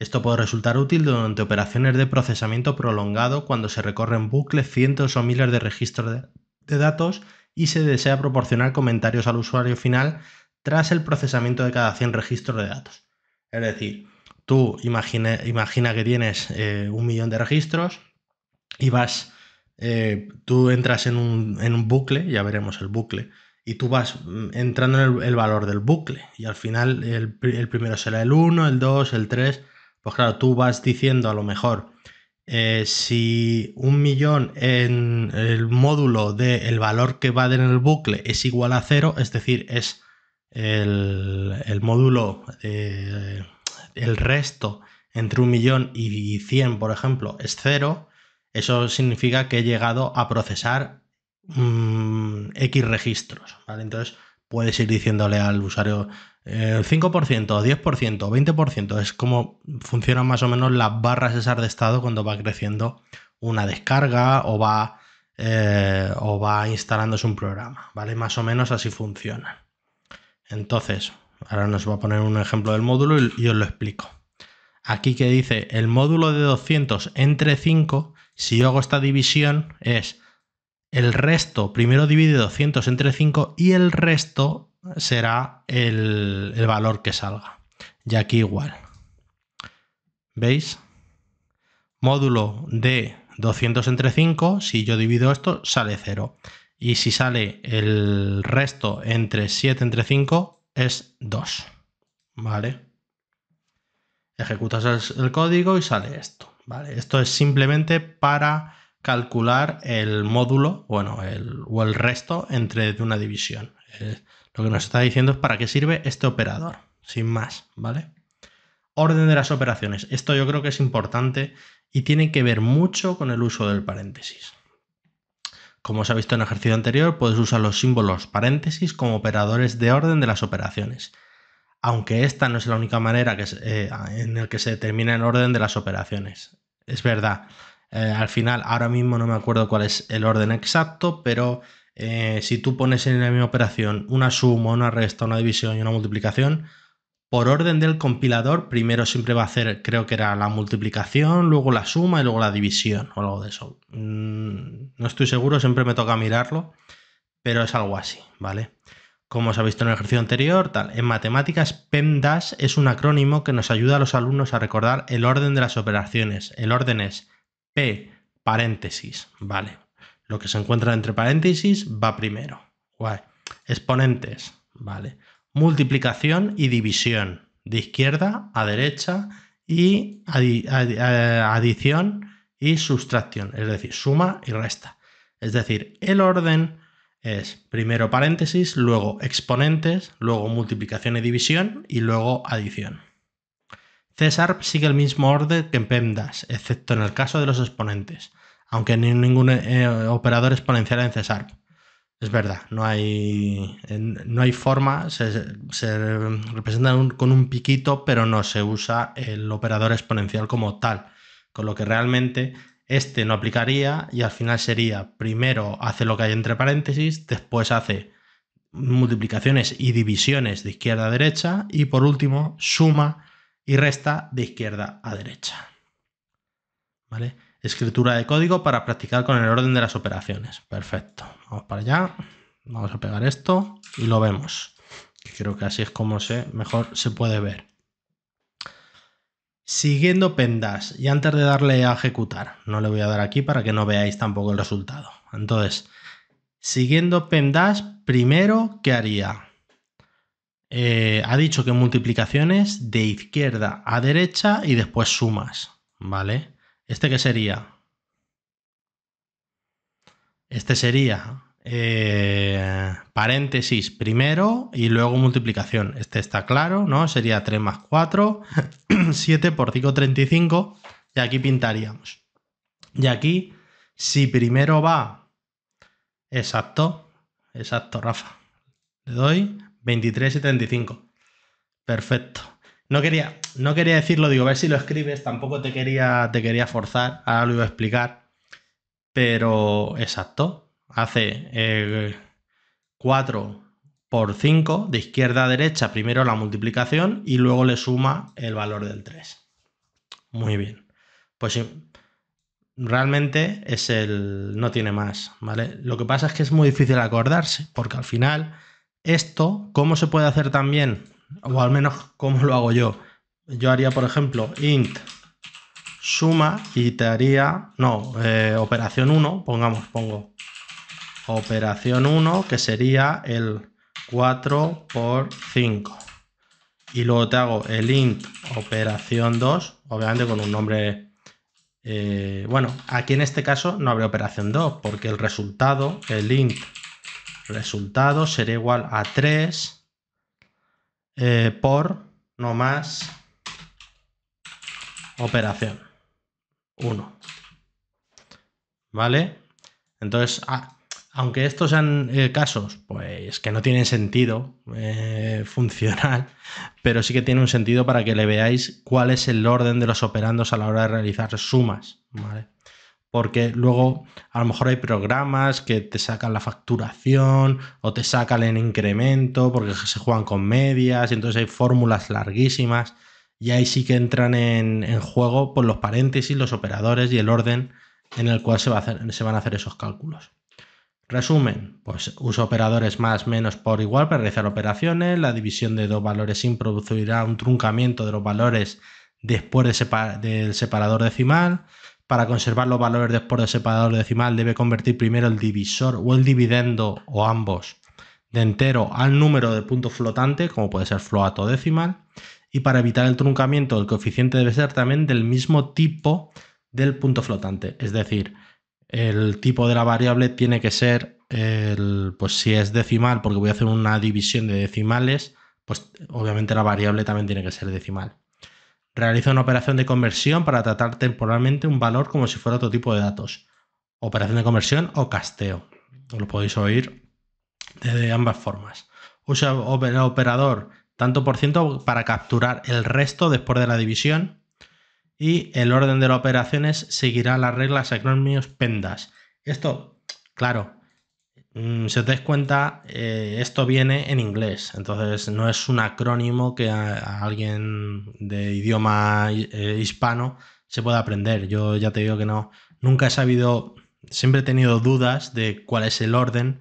Esto puede resultar útil durante operaciones de procesamiento prolongado cuando se recorren bucles cientos o miles de registros de datos y se desea proporcionar comentarios al usuario final tras el procesamiento de cada 100 registros de datos. Es decir, tú imagina que tienes eh, un millón de registros y vas, eh, tú entras en un, bucle, ya veremos el bucle, y tú vas mm, entrando en el, valor del bucle y al final el, primero será el 1, el 2, el 3, pues claro, tú vas diciendo a lo mejor eh, si un millón en el módulo del valor que va en el bucle es igual a 0, es decir, es el, módulo el resto entre un millón y 100, por ejemplo, es cero, eso significa que he llegado a procesar mm, X registros. ¿vale? Entonces puedes ir diciéndole al usuario 5%, 10%, 20%. Es como funcionan más o menos las barras de estado cuando va creciendo una descarga o va, eh, o va instalándose un programa. ¿vale? Más o menos así funciona. Entonces, Ahora nos va a poner un ejemplo del módulo y, os lo explico. Aquí que dice el módulo de 200 entre 5, si yo hago esta división es el resto, primero divide 200 entre 5 y el resto será el, el valor que salga. Y aquí igual. ¿Veis? Módulo de 200 entre 5, si yo divido esto, sale 0. Y si sale el resto entre 7 entre 5, es 2. ¿Vale? Ejecutas el, código y sale esto. ¿Vale? Esto es simplemente para calcular el módulo, bueno, o el resto entre de una división. Eh, lo que nos está diciendo es para qué sirve este operador, sin más, ¿vale? Orden de las operaciones. Esto yo creo que es importante y tiene que ver mucho con el uso del paréntesis. Como se ha visto en el ejercicio anterior, puedes usar los símbolos paréntesis como operadores de orden de las operaciones, aunque esta no es la única manera eh, en la que se determina el orden de las operaciones. Es verdad, eh, al final ahora mismo no me acuerdo cuál es el orden exacto, pero eh, si tú pones en la misma operación una suma, una resta, una división y una multiplicación, por orden del compilador, primero siempre va a hacer, creo que era la multiplicación, luego la suma y luego la división o algo de eso. Mm, no estoy seguro, siempre me toca mirarlo, pero es algo así, ¿vale? Como os ha visto en el ejercicio anterior, tal. En matemáticas, PEMDAS es un acrónimo que nos ayuda a los alumnos a recordar el orden de las operaciones. El orden es P paréntesis, ¿vale? Lo que se encuentra entre paréntesis va primero. Guay. Exponentes, ¿vale? multiplicación y división, de izquierda a derecha y eh, adición y sustracción, es decir, suma y resta. Es decir, el orden es primero paréntesis, luego exponentes, luego multiplicación y división y luego adición. César sigue el mismo orden que en PEMDAS, excepto en el caso de los exponentes, aunque no ningún eh, operador exponencial en César es verdad, no hay, no hay forma, se, representa con un piquito, pero no se usa el operador exponencial como tal, con lo que realmente este no aplicaría y al final sería primero hace lo que hay entre paréntesis, después hace multiplicaciones y divisiones de izquierda a derecha y por último suma y resta de izquierda a derecha. ¿Vale? Escritura de código para practicar con el orden de las operaciones. Perfecto. Vamos para allá. Vamos a pegar esto y lo vemos. Creo que así es como se, mejor se puede ver. Siguiendo pendas y antes de darle a ejecutar, no le voy a dar aquí para que no veáis tampoco el resultado. Entonces, siguiendo pendas, primero, ¿qué haría? Eh, ha dicho que multiplicaciones de izquierda a derecha y después sumas, ¿vale? ¿Este qué sería? Este sería eh, paréntesis primero y luego multiplicación. Este está claro, ¿no? Sería 3 más 4, 7 <clears throat> por 5, 35. Y aquí pintaríamos. Y aquí, si primero va... Exacto, exacto, Rafa. Le doy 23 y 35. Perfecto. No quería, no quería decirlo, digo, a ver si lo escribes, tampoco te quería, te quería forzar, ahora lo iba a explicar, pero exacto, hace 4 eh, por 5, de izquierda a derecha, primero la multiplicación y luego le suma el valor del 3. Muy bien, pues realmente es el, no tiene más, ¿vale? Lo que pasa es que es muy difícil acordarse, porque al final esto, ¿cómo se puede hacer también? o al menos como lo hago yo. Yo haría, por ejemplo, int suma y te haría, no, eh, operación 1, pongamos, pongo operación 1, que sería el 4 por 5. Y luego te hago el int operación 2, obviamente con un nombre... Eh, bueno, aquí en este caso no habrá operación 2, porque el resultado, el int resultado sería igual a 3 eh, por, no más, operación. 1. ¿Vale? Entonces, aunque estos sean eh, casos, pues que no tienen sentido eh, <laughs> funcional, pero sí que tiene un sentido para que le veáis cuál es el orden de los operandos a la hora de realizar sumas. ¿Vale? porque luego a lo mejor hay programas que te sacan la facturación o te sacan en incremento porque se juegan con medias, y entonces hay fórmulas larguísimas y ahí sí que entran en, juego por pues, los paréntesis, los operadores y el orden en el cual se, van a hacer esos cálculos. Resumen, pues uso operadores más menos por igual para realizar operaciones, la división de dos valores sin producirá un truncamiento de los valores después del separador decimal, para conservar los valores después del separador decimal debe convertir primero el divisor o el dividendo o ambos de entero al número de punto flotante, como puede ser o decimal, y para evitar el truncamiento el coeficiente debe ser también del mismo tipo del punto flotante, es decir, el tipo de la variable tiene que ser, el, pues si es decimal, porque voy a hacer una división de decimales, pues obviamente la variable también tiene que ser decimal. Realiza una operación de conversión para tratar temporalmente un valor como si fuera otro tipo de datos. Operación de conversión o casteo. Lo podéis oír de ambas formas. Usa el operador tanto por ciento para capturar el resto después de la división y el orden de las operaciones seguirá las reglas acrónimos pendas. Esto, claro, Mm, si os dais cuenta, eh, esto viene en inglés, entonces no es un acrónimo que a, alguien de idioma eh, hispano se pueda aprender. Yo ya te digo que no, nunca he sabido, siempre he tenido dudas de cuál es el orden.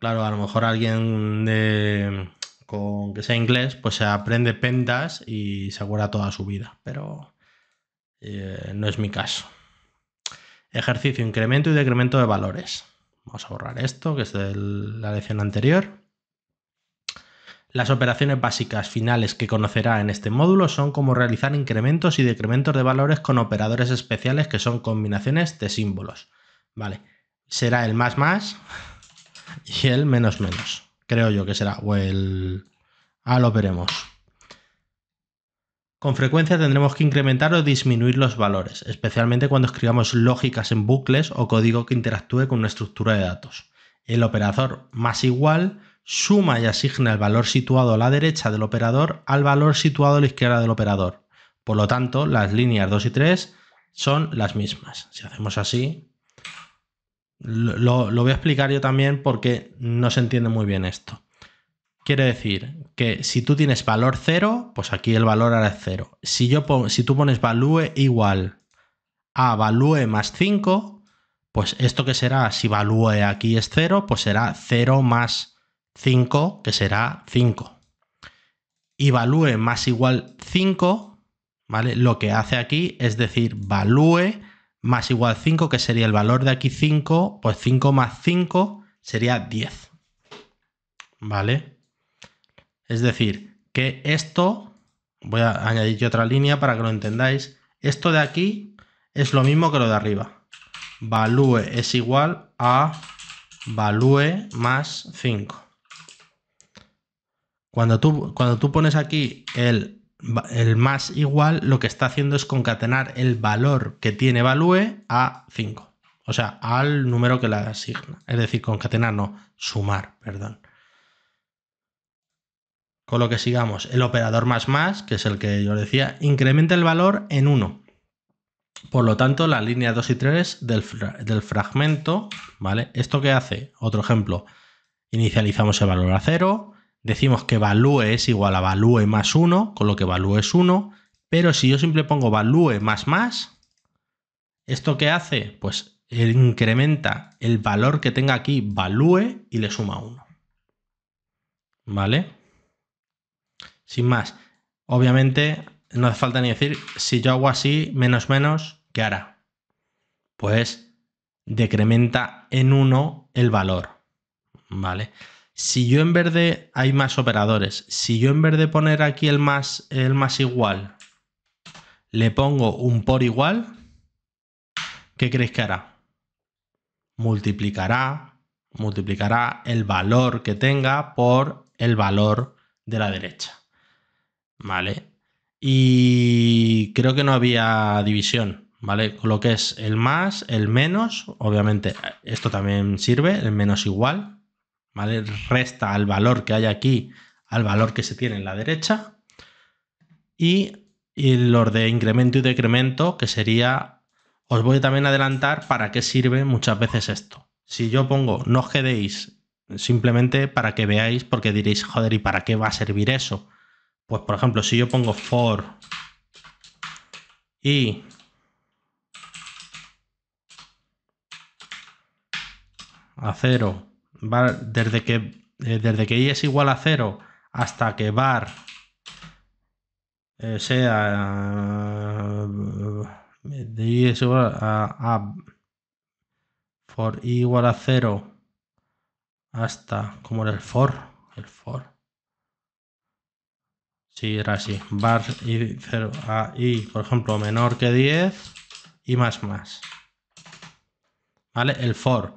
Claro, a lo mejor alguien con que sea inglés, pues se aprende pentas y se acuerda toda su vida, pero eh, no es mi caso. Ejercicio, incremento y decremento de valores. Vamos a borrar esto, que es de la lección anterior. Las operaciones básicas finales que conocerá en este módulo son como realizar incrementos y decrementos de valores con operadores especiales que son combinaciones de símbolos. Vale, será el más más y el menos menos. Creo yo que será, o el... Ah, lo veremos. Con frecuencia tendremos que incrementar o disminuir los valores, especialmente cuando escribamos lógicas en bucles o código que interactúe con una estructura de datos. El operador más igual suma y asigna el valor situado a la derecha del operador al valor situado a la izquierda del operador. Por lo tanto, las líneas 2 y 3 son las mismas. Si hacemos así, lo, voy a explicar yo también porque no se entiende muy bien esto. Quiere decir que si tú tienes valor 0, pues aquí el valor ahora es 0. Si, si tú pones value igual a value más 5, pues esto que será, si value aquí es 0, pues será 0 más 5, que será 5. Y value más igual 5, ¿vale? Lo que hace aquí es decir value más igual 5, que sería el valor de aquí 5, pues 5 más 5 sería 10. ¿Vale? Es decir, que esto, voy a añadir yo otra línea para que lo entendáis, esto de aquí es lo mismo que lo de arriba. Value es igual a value más 5. Cuando tú, cuando tú pones aquí el, el, más igual, lo que está haciendo es concatenar el valor que tiene value a 5. O sea, al número que la asigna. Es decir, concatenar, no, sumar, perdón. Con lo que sigamos, el operador más más, que es el que yo decía, incrementa el valor en 1. Por lo tanto, la línea 2 y 3 del, fragmento, ¿vale? ¿Esto qué hace? Otro ejemplo, inicializamos el valor a 0, decimos que value es igual a value más 1, con lo que value es 1, pero si yo siempre pongo value más más, ¿esto qué hace? Pues eh, incrementa el valor que tenga aquí value y le suma 1. ¿Vale? sin más. Obviamente, no hace falta ni decir, si yo hago así, menos menos, ¿qué hará? Pues decrementa en 1 el valor, ¿vale? Si yo en vez de, hay más operadores, si yo en vez de poner aquí el más, el más igual, le pongo un por igual, ¿qué creéis que hará? Multiplicará, multiplicará el valor que tenga por el valor de la derecha. ¿vale? Y creo que no había división, ¿vale? Con lo que es el más, el menos, obviamente eh, esto también sirve, el menos igual, ¿vale? Resta al valor que hay aquí al valor que se tiene en la derecha y, los de incremento y decremento que sería, os voy también a adelantar para qué sirve muchas veces esto. Si yo pongo no os simplemente para que veáis porque diréis, joder, ¿y para qué va a servir eso? Pues por ejemplo, si yo pongo for y a 0, desde que, eh, desde que i es igual a 0 hasta que var eh, sea de i es igual a, a for i igual a 0 hasta como era el for el for Sí, era así. Bar y, a, i, por ejemplo, menor que 10 y más más. ¿Vale? El for.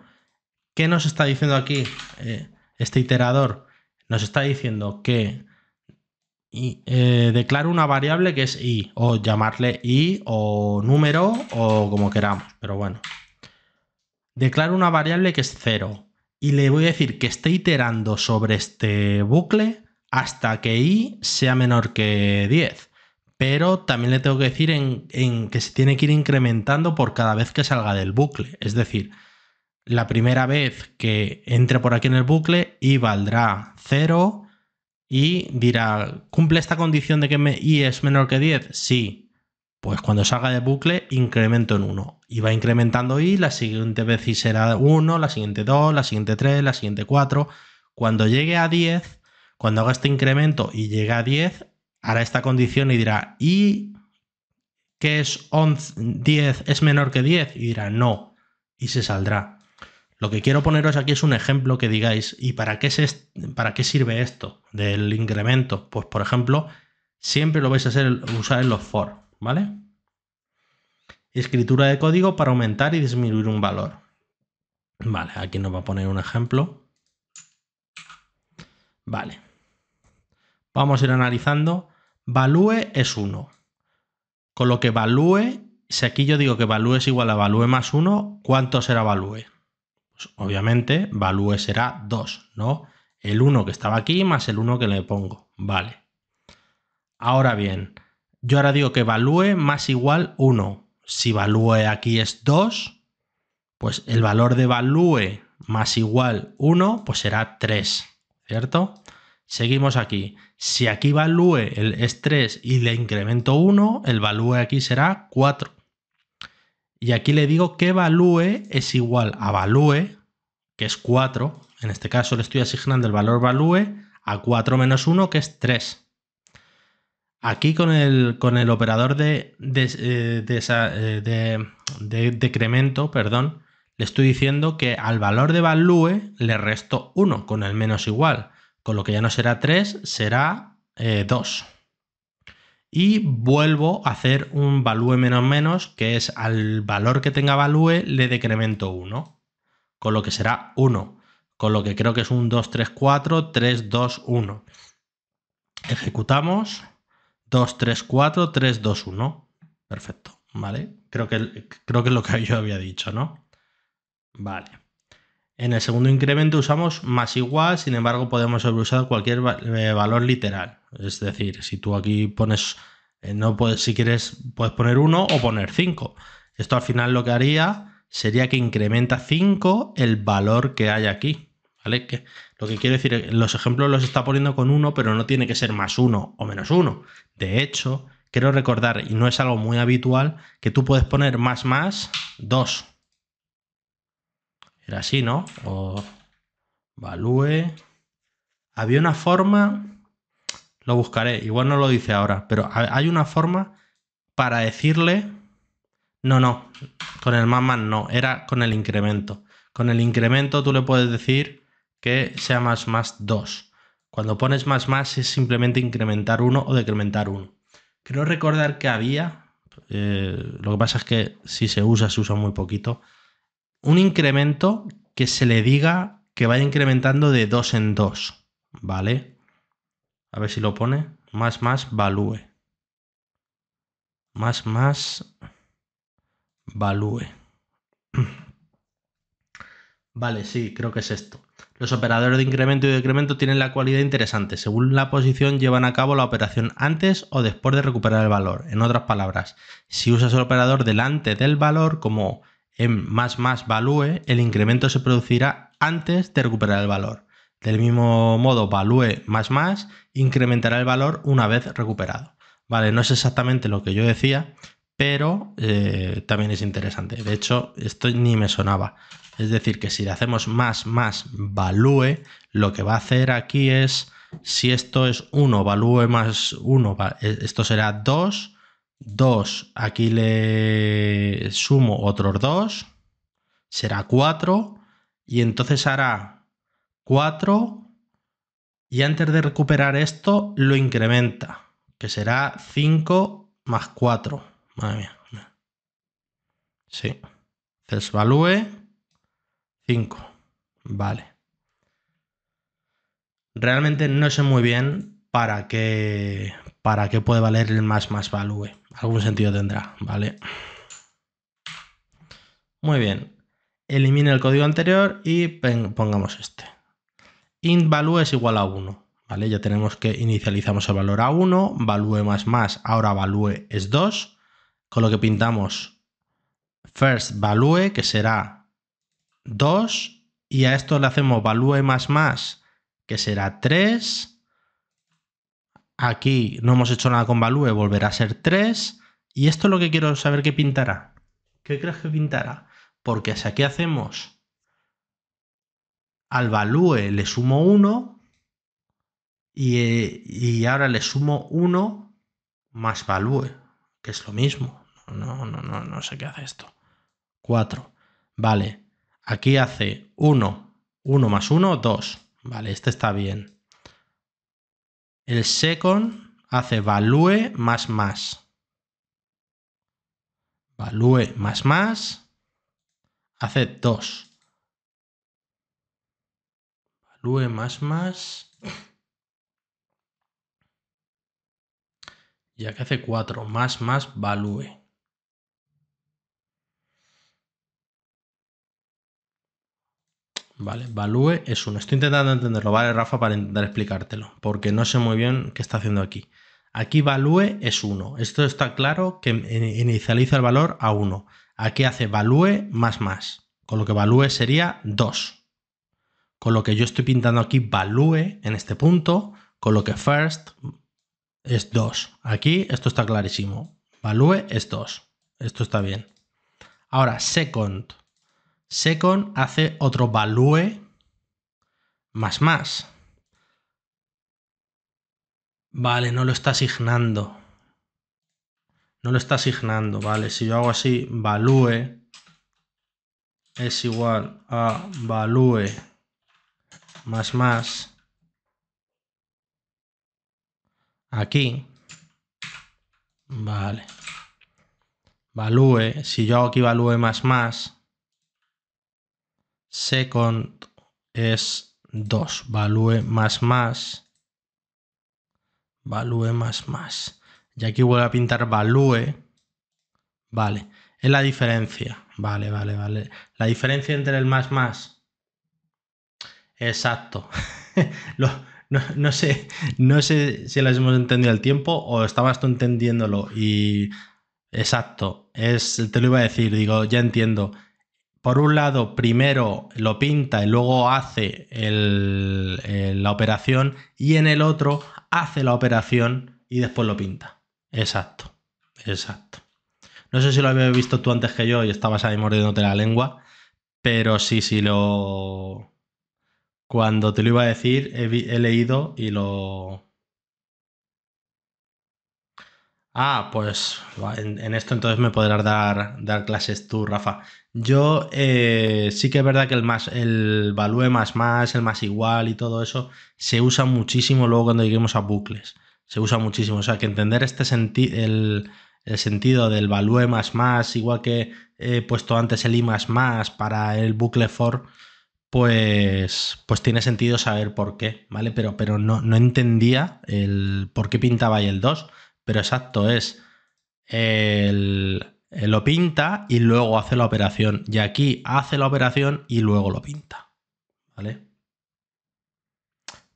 ¿Qué nos está diciendo aquí eh, este iterador? Nos está diciendo que y, eh, declaro una variable que es i, o llamarle i, o número, o como queramos, pero bueno. Declaro una variable que es 0 y le voy a decir que esté iterando sobre este bucle hasta que i sea menor que 10. Pero también le tengo que decir en, que se tiene que ir incrementando por cada vez que salga del bucle. Es decir, la primera vez que entre por aquí en el bucle, i valdrá 0 y dirá, ¿cumple esta condición de que i es menor que 10? Sí. Pues cuando salga del bucle, incremento en 1. Y va incrementando i, la siguiente vez y será 1, la siguiente 2, la siguiente 3, la siguiente 4. Cuando llegue a 10, cuando haga este incremento y llega a 10, hará esta condición y dirá, ¿y qué es 11, 10 es menor que 10? Y dirá, no, y se saldrá. Lo que quiero poneros aquí es un ejemplo que digáis, ¿y para qué, para qué sirve esto del incremento? Pues por ejemplo, siempre lo vais a hacer, usar en los for, ¿vale? Escritura de código para aumentar y disminuir un valor. Vale, aquí nos va a poner un ejemplo. Vale. Vamos a ir analizando. Value es 1. Con lo que value, si aquí yo digo que value es igual a value más 1, ¿cuánto será value? Pues obviamente value será 2, ¿no? El 1 que estaba aquí más el 1 que le pongo. Vale. Ahora bien, yo ahora digo que value más igual 1. Si value aquí es 2, pues el valor de value más igual 1, pues será 3, ¿cierto? Seguimos aquí. Si aquí valúe el es 3 y le incremento 1, el value aquí será 4. Y aquí le digo que value es igual a value, que es 4. En este caso le estoy asignando el valor value a 4 menos 1, que es 3. Aquí con el, con el operador eh, eh, de, decremento, perdón, le estoy diciendo que al valor de value le resto 1 con el menos igual con lo que ya no será 3, será 2. Eh, y vuelvo a hacer un value menos menos, que es al valor que tenga value le decremento 1, con lo que será 1, con lo que creo que es un 2, 3, 4, 3, 2, 1. Ejecutamos 2, 3, 4, 3, 2, 1. Perfecto, ¿vale? Creo que, creo que es lo que <laughs> yo había dicho, ¿no? Vale. En el segundo incremento usamos más igual, sin embargo podemos usado cualquier eh, valor literal. Es decir, si tú aquí pones, eh, no puedes, si quieres, puedes poner 1 o poner 5. Esto al final lo que haría sería que incrementa 5 el valor que hay aquí. ¿Vale? lo que quiero decir, los ejemplos los está poniendo con 1, pero no tiene que ser más 1 o menos 1. De hecho, quiero recordar, y no es algo muy habitual, que tú puedes poner más más 2 así, ¿no? O value. Había una forma, lo buscaré, igual no lo dice ahora, pero hay una forma para decirle, no, no, con el más más no, era con el incremento. Con el incremento tú le puedes decir que sea más más 2. Cuando pones más más es simplemente incrementar uno o decrementar uno. Creo recordar que había, eh, lo que pasa es que si se usa, se usa muy poquito, un incremento que se le diga que vaya incrementando de 2 en 2, ¿vale? A ver si lo pone. Más, más, valúe. Más, más, valúe. <clears throat> Vale, sí, creo que es esto. Los operadores de incremento y decremento tienen la cualidad interesante. Según la posición, llevan a cabo la operación antes o después de recuperar el valor. En otras palabras, si usas el operador delante del valor como en más más value, el incremento se producirá antes de recuperar el valor. Del mismo modo, value más más incrementará el valor una vez recuperado. Vale, no es exactamente lo que yo decía, pero eh, también es interesante. De hecho, esto ni me sonaba. Es decir, que si le hacemos más más value, lo que va a hacer aquí es, si esto es 1, value más 1, eh, esto será 2, 2, aquí le sumo otros 2, será 4, y entonces hará 4, y antes de recuperar esto lo incrementa, que será 5 más 4. Madre mía. Sí. Desvalúe 5. Vale. Realmente no sé muy bien para qué, para qué puede valer el más más value. Algún sentido tendrá, ¿vale? Muy bien. Elimine el código anterior y pongamos este. Int value es igual a 1. ¿Vale? Ya tenemos que inicializamos el valor a 1, value más más, ahora value es 2, con lo que pintamos first value, que será 2, y a esto le hacemos value más más, que será 3, Aquí no hemos hecho nada con value, volverá a ser 3. Y esto es lo que quiero saber qué pintará. ¿Qué crees que pintará? Porque si aquí hacemos al value le sumo 1 y, eh, y ahora le sumo 1 más value, que es lo mismo. No, no, no, no sé qué hace esto. 4. Vale. Aquí hace 1, 1 más 1, 2. Vale, este está bien. El second hace value más más. Value más más hace 2. Value más más. Ya que hace 4. Más más value. ¿Vale? Value es 1. Estoy intentando entenderlo, ¿vale, Rafa? Para intentar explicártelo, porque no sé muy bien qué está haciendo aquí. Aquí value es 1. Esto está claro que inicializa el valor a 1. Aquí hace value más más, con lo que value sería 2. Con lo que yo estoy pintando aquí value en este punto, con lo que first es 2. Aquí esto está clarísimo. Value es 2. Esto está bien. Ahora, second. Second hace otro value más más. Vale, no lo está asignando. No lo está asignando, vale. Si yo hago así, value es igual a value más más aquí. Vale. Value, si yo hago aquí value más más, second es 2, value más más, value más más. Y aquí vuelve a pintar value, vale, es la diferencia, vale, vale, vale. La diferencia entre el más más, exacto. <laughs> no, sé, no sé si las hemos entendido al tiempo o estabas tú entendiéndolo y... Exacto, es, te lo iba a decir, digo, ya entiendo por un lado, primero lo pinta y luego hace la operación, y en el otro hace la operación y después lo pinta. Exacto, exacto. No sé si lo habías visto tú antes que yo y estabas ahí mordiéndote la lengua, pero sí, sí lo. Cuando te lo iba a decir, he leído y lo, Ah, pues en, esto entonces me podrás dar, dar clases tú, Rafa. Yo eh, sí que es verdad que el más, el value más más, el más igual y todo eso se usa muchísimo luego cuando lleguemos a bucles. Se usa muchísimo. O sea que entender este el, sentido del value más más, igual que he puesto antes el i más más para el bucle for, pues, pues tiene sentido saber por qué, ¿vale? Pero, pero no, no entendía el por qué pintaba ahí el 2 pero exacto, es eh, lo pinta y luego hace la operación. Y aquí hace la operación y luego lo pinta. ¿Vale?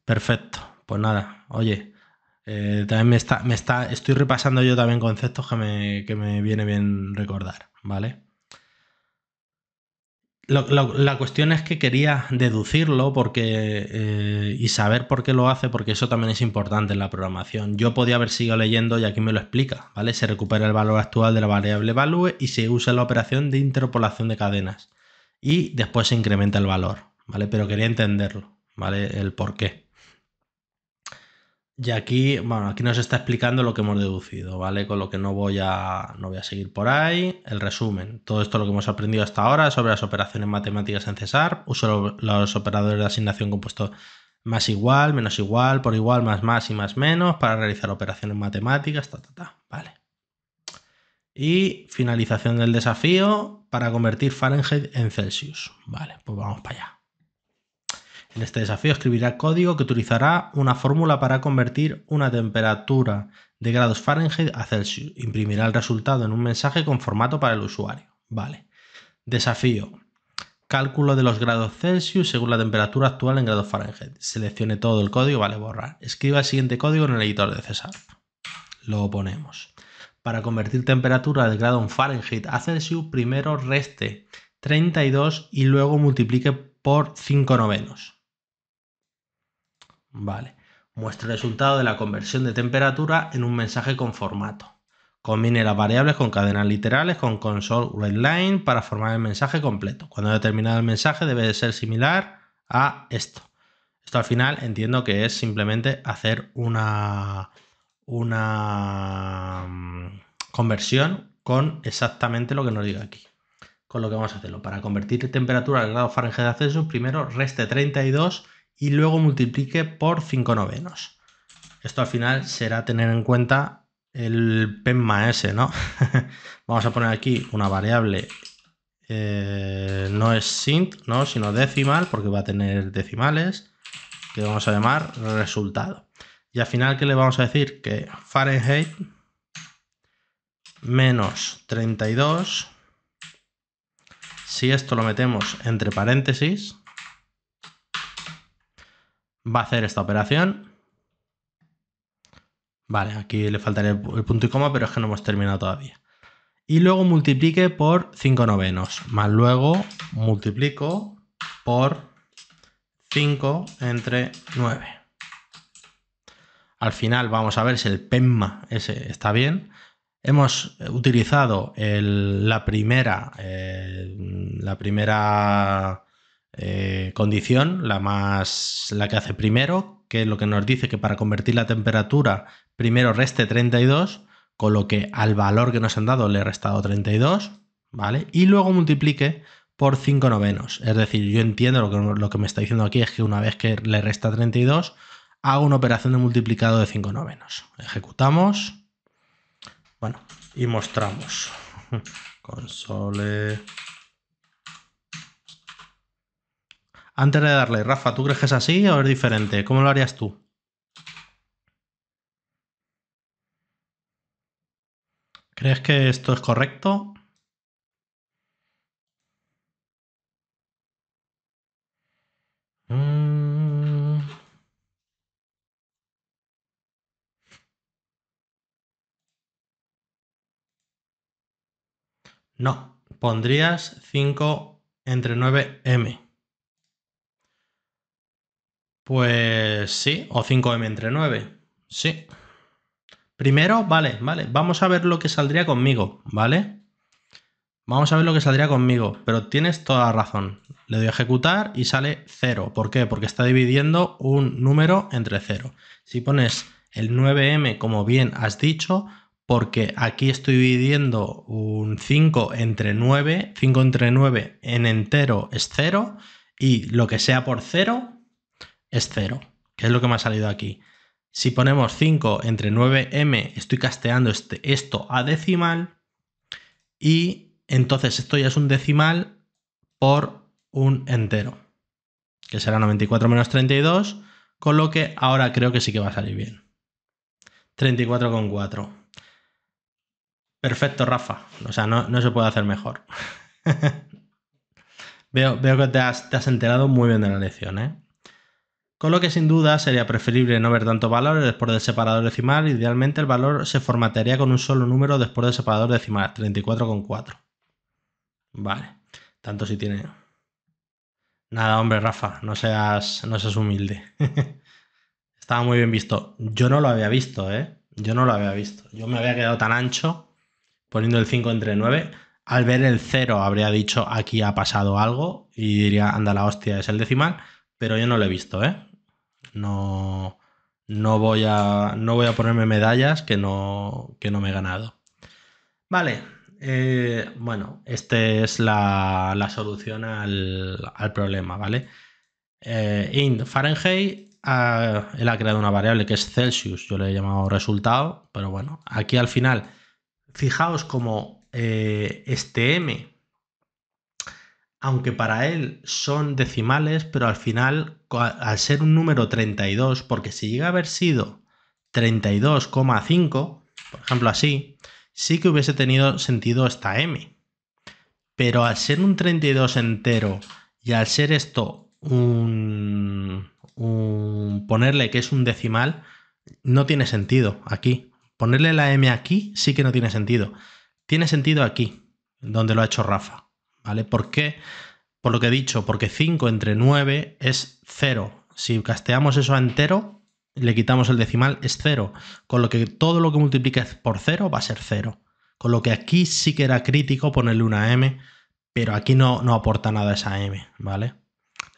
Perfecto. Pues nada, oye, eh, también me está, me está, estoy repasando yo también conceptos que me, que me viene bien recordar, ¿vale? la cuestión es que quería deducirlo porque, eh, y saber por qué lo hace, porque eso también es importante en la programación. Yo podía haber seguido leyendo y aquí me lo explica, ¿vale? Se recupera el valor actual de la variable value y se usa la operación de interpolación de cadenas. Y después se incrementa el valor, ¿vale? Pero quería entenderlo, ¿vale? El por qué. Y aquí, bueno, aquí nos está explicando lo que hemos deducido, ¿vale? Con lo que no voy a, no voy a seguir por ahí. El resumen, todo esto lo que hemos aprendido hasta ahora sobre las operaciones matemáticas en Cesar, uso los operadores de asignación compuesto más igual, menos igual, por igual, más más y más menos para realizar operaciones matemáticas, ta, ta, ta, vale. Y finalización del desafío para convertir Fahrenheit en Celsius, vale, pues vamos para allá. En este desafío escribirá código que utilizará una fórmula para convertir una temperatura de grados Fahrenheit a Celsius. Imprimirá el resultado en un mensaje con formato para el usuario. Vale. Desafío. Cálculo de los grados Celsius según la temperatura actual en grados Fahrenheit. Seleccione todo el código, vale, borrar. Escriba el siguiente código en el editor de César. Lo ponemos. Para convertir temperatura de grado en Fahrenheit a Celsius, primero reste 32 y luego multiplique por 5 novenos. Vale. Muestra el resultado de la conversión de temperatura en un mensaje con formato. Combine las variables con cadenas literales con console line para formar el mensaje completo. Cuando determinado el mensaje debe de ser similar a esto. Esto al final entiendo que es simplemente hacer una, mm, conversión con exactamente lo que nos diga aquí. Con lo que vamos a hacerlo. Para convertir temperatura al grado Fahrenheit de acceso primero reste 32 y luego multiplique por 5 novenos. Esto al final será tener en cuenta el PEMMA S, ¿no? <laughs> Vamos a poner aquí una variable, eh, no es sint, ¿no? sino decimal, porque va a tener decimales, que vamos a llamar resultado. Y al final, ¿qué le vamos a decir? Que Fahrenheit menos 32, si esto lo metemos entre paréntesis, va a hacer esta operación. Vale, aquí le faltaría el punto y coma, pero es que no hemos terminado todavía. Y luego multiplique por 5 novenos, más luego multiplico por 5 entre 9. Al final vamos a ver si el PEMMA ese está bien. Hemos utilizado la primera, eh, la primera eh, condición, la más la que hace primero, que es lo que nos dice que para convertir la temperatura primero reste 32, con lo que al valor que nos han dado le he restado 32, ¿vale? Y luego multiplique por 5 novenos. Es decir, yo entiendo lo que, lo que me está diciendo aquí es que una vez que le resta 32, hago una operación de multiplicado de 5 novenos. Ejecutamos. Bueno, y mostramos. <laughs> Console. Antes de darle, Rafa, ¿tú crees que es así o es diferente? ¿Cómo lo harías tú? ¿Crees que esto es correcto? Mm. No, pondrías 5 entre 9M. Pues sí, o 5M entre 9. Sí. Primero, vale, vale. Vamos a ver lo que saldría conmigo, ¿vale? Vamos a ver lo que saldría conmigo, pero tienes toda la razón. Le doy a ejecutar y sale 0. ¿Por qué? Porque está dividiendo un número entre 0. Si pones el 9M como bien has dicho, porque aquí estoy dividiendo un 5 entre 9, 5 entre 9 en entero es 0 y lo que sea por 0 es 0, que es lo que me ha salido aquí. Si ponemos 5 entre 9m, estoy casteando este, esto a decimal y entonces esto ya es un decimal por un entero, que será 94 menos 32, con lo que ahora creo que sí que va a salir bien. 34,4. Perfecto, Rafa. O sea, no, se puede hacer mejor. <laughs> veo, veo, que te has, te has enterado muy bien de la lección, ¿eh? con lo que sin duda sería preferible no ver tanto valores después del separador decimal, idealmente el valor se formatearía con un solo número después del separador decimal, 34,4. Vale, tanto si tiene... Nada, hombre, Rafa, no seas, no seas humilde. <laughs> Estaba muy bien visto. Yo no lo había visto, ¿eh? Yo no lo había visto. Yo me había quedado tan ancho poniendo el 5 entre 9. Al ver el 0 habría dicho aquí ha pasado algo y diría anda la hostia, es el decimal, pero yo no lo he visto, ¿eh? No, no, voy, a, no voy a ponerme medallas que no, que no me he ganado. Vale, eh, bueno, esta es la, solución al, problema, ¿vale? Eh, in Fahrenheit, ah, él ha creado una variable que es Celsius, yo le he llamado resultado, pero bueno, aquí al final, fijaos como eh, este m aunque para él son decimales, pero al final, al ser un número 32, porque si llega a haber sido 32,5, por ejemplo así, sí que hubiese tenido sentido esta M. Pero al ser un 32 entero y al ser esto un, ponerle que es un decimal, no tiene sentido aquí. Ponerle la M aquí sí que no tiene sentido. Tiene sentido aquí, donde lo ha hecho Rafa. ¿vale? ¿Por qué? Por lo que he dicho, porque 5 entre 9 es 0. Si casteamos eso a entero, le quitamos el decimal, es 0. Con lo que todo lo que multipliques por 0 va a ser 0. Con lo que aquí sí que era crítico ponerle una M, pero aquí no, no aporta nada esa M, ¿vale?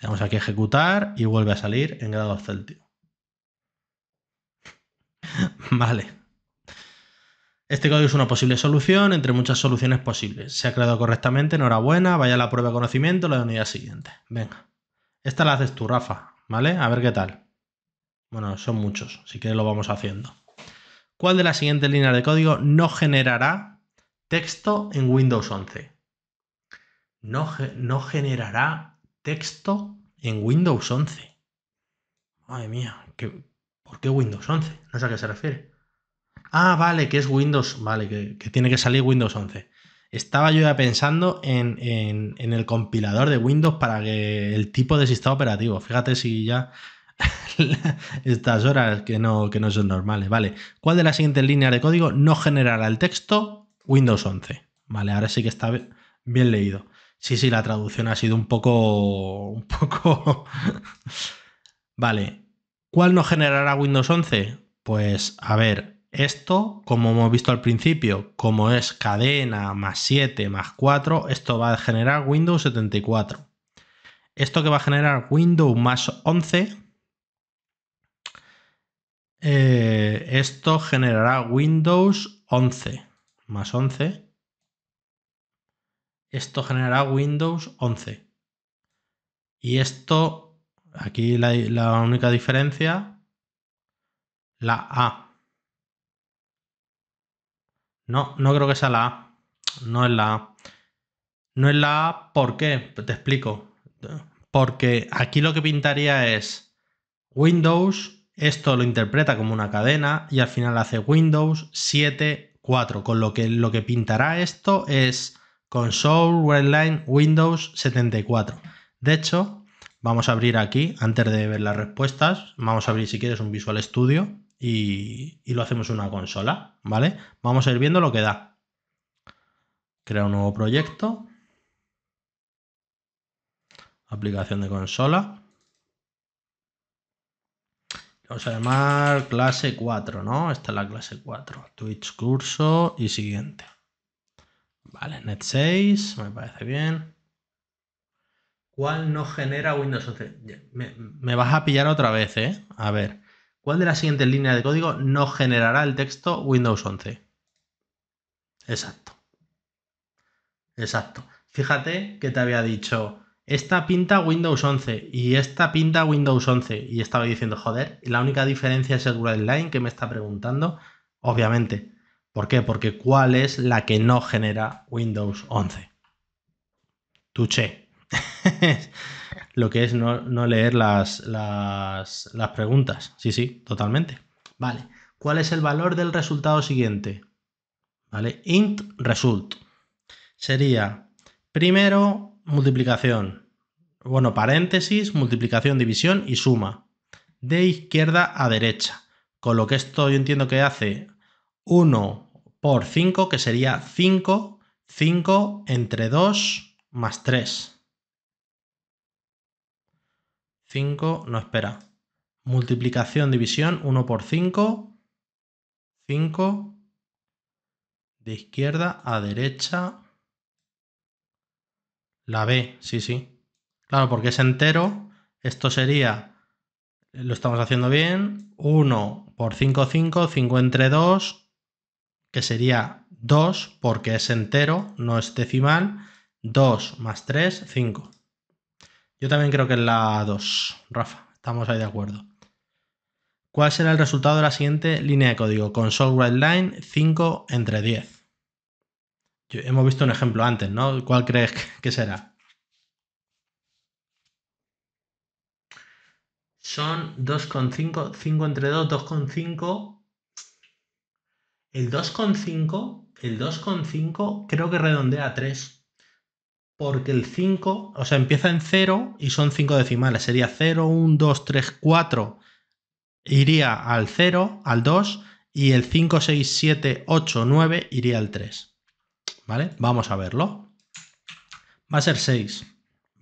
Le damos aquí ejecutar y vuelve a salir en grados Celsius. <laughs> vale. Este código es una posible solución entre muchas soluciones posibles. Se ha creado correctamente, enhorabuena, vaya a la prueba de conocimiento, la unidad siguiente. Venga. Esta la haces tú, Rafa, ¿vale? A ver qué tal. Bueno, son muchos, si quieres lo vamos haciendo. ¿Cuál de las siguientes líneas de código no generará texto en Windows 11? No, generará texto en Windows 11. Madre mía, ¿por qué Windows 11? No sé a qué se refiere. Ah, vale, que es Windows, vale, que, tiene que salir Windows 11. Estaba yo ya pensando en, el compilador de Windows para que el tipo de sistema operativo. Fíjate si ya <laughs> estas horas que no, que no son normales. Vale, ¿cuál de las siguientes líneas de código no generará el texto Windows 11? Vale, ahora sí que está bien leído. Sí, sí, la traducción ha sido un poco... <laughs> Un poco... <laughs> vale, ¿cuál no generará Windows 11? Pues a ver, esto, como hemos visto al principio, como es cadena más 7 más 4, esto va a generar Windows 74. Esto que va a generar Windows más 11, eh, esto generará Windows 11 más 11. Esto generará Windows 11. Y esto, aquí la, la única diferencia, la A no, no creo que sea la A. No es la A. No es la A, ¿por qué? Te explico. Porque aquí lo que pintaría es Windows, esto lo interpreta como una cadena y al final hace Windows 7.4 con lo que lo que pintará esto es console redline Windows 74. De hecho, vamos a abrir aquí, antes de ver las respuestas, vamos a abrir si quieres un Visual Studio y, lo hacemos en una consola, ¿vale? Vamos a ir viendo lo que da. Crea un nuevo proyecto. Aplicación de consola. Vamos a llamar clase 4, ¿no? Esta es la clase 4. Twitch curso y siguiente. Vale, net 6, me parece bien. ¿Cuál no genera Windows 11? me, vas a pillar otra vez, ¿eh? A ver. ¿Cuál de las siguientes líneas de código no generará el texto Windows 11? Exacto. Exacto. Fíjate que te había dicho, esta pinta Windows 11 y esta pinta Windows 11. Y estaba diciendo, joder, la única diferencia es el line que me está preguntando, obviamente. ¿Por qué? Porque ¿cuál es la que no genera Windows 11? Tuche. <laughs> lo que es no, leer las, las preguntas. Sí, sí, totalmente. Vale. ¿Cuál es el valor del resultado siguiente? ¿Vale? Int result. Sería primero multiplicación. Bueno, paréntesis, multiplicación, división y suma. De izquierda a derecha. Con lo que esto yo entiendo que hace 1 por 5, que sería 5, 5 entre 2 más 3. 5, no espera. Multiplicación, división, 1 por 5, 5, de izquierda a derecha, la B, sí, sí. Claro, porque es entero, esto sería, lo estamos haciendo bien, 1 por 5, 5, 5 entre 2, que sería 2, porque es entero, no es decimal, 2 más 3, 5. Yo también creo que es la 2, Rafa. Estamos ahí de acuerdo. ¿Cuál será el resultado de la siguiente línea de código? Console Write 5 entre 10. Yo, hemos visto un ejemplo antes, ¿no? ¿Cuál crees que será? Son 2,5, 5 entre 2, 2,5. El 2,5, el 2,5 creo que redondea 3 porque el 5, o sea, empieza en 0 y son 5 decimales. Sería 0, 1, 2, 3, 4. Iría al 0, al 2, y el 5, 6, 7, 8, 9 iría al 3. ¿Vale? Vamos a verlo. Va a ser 6.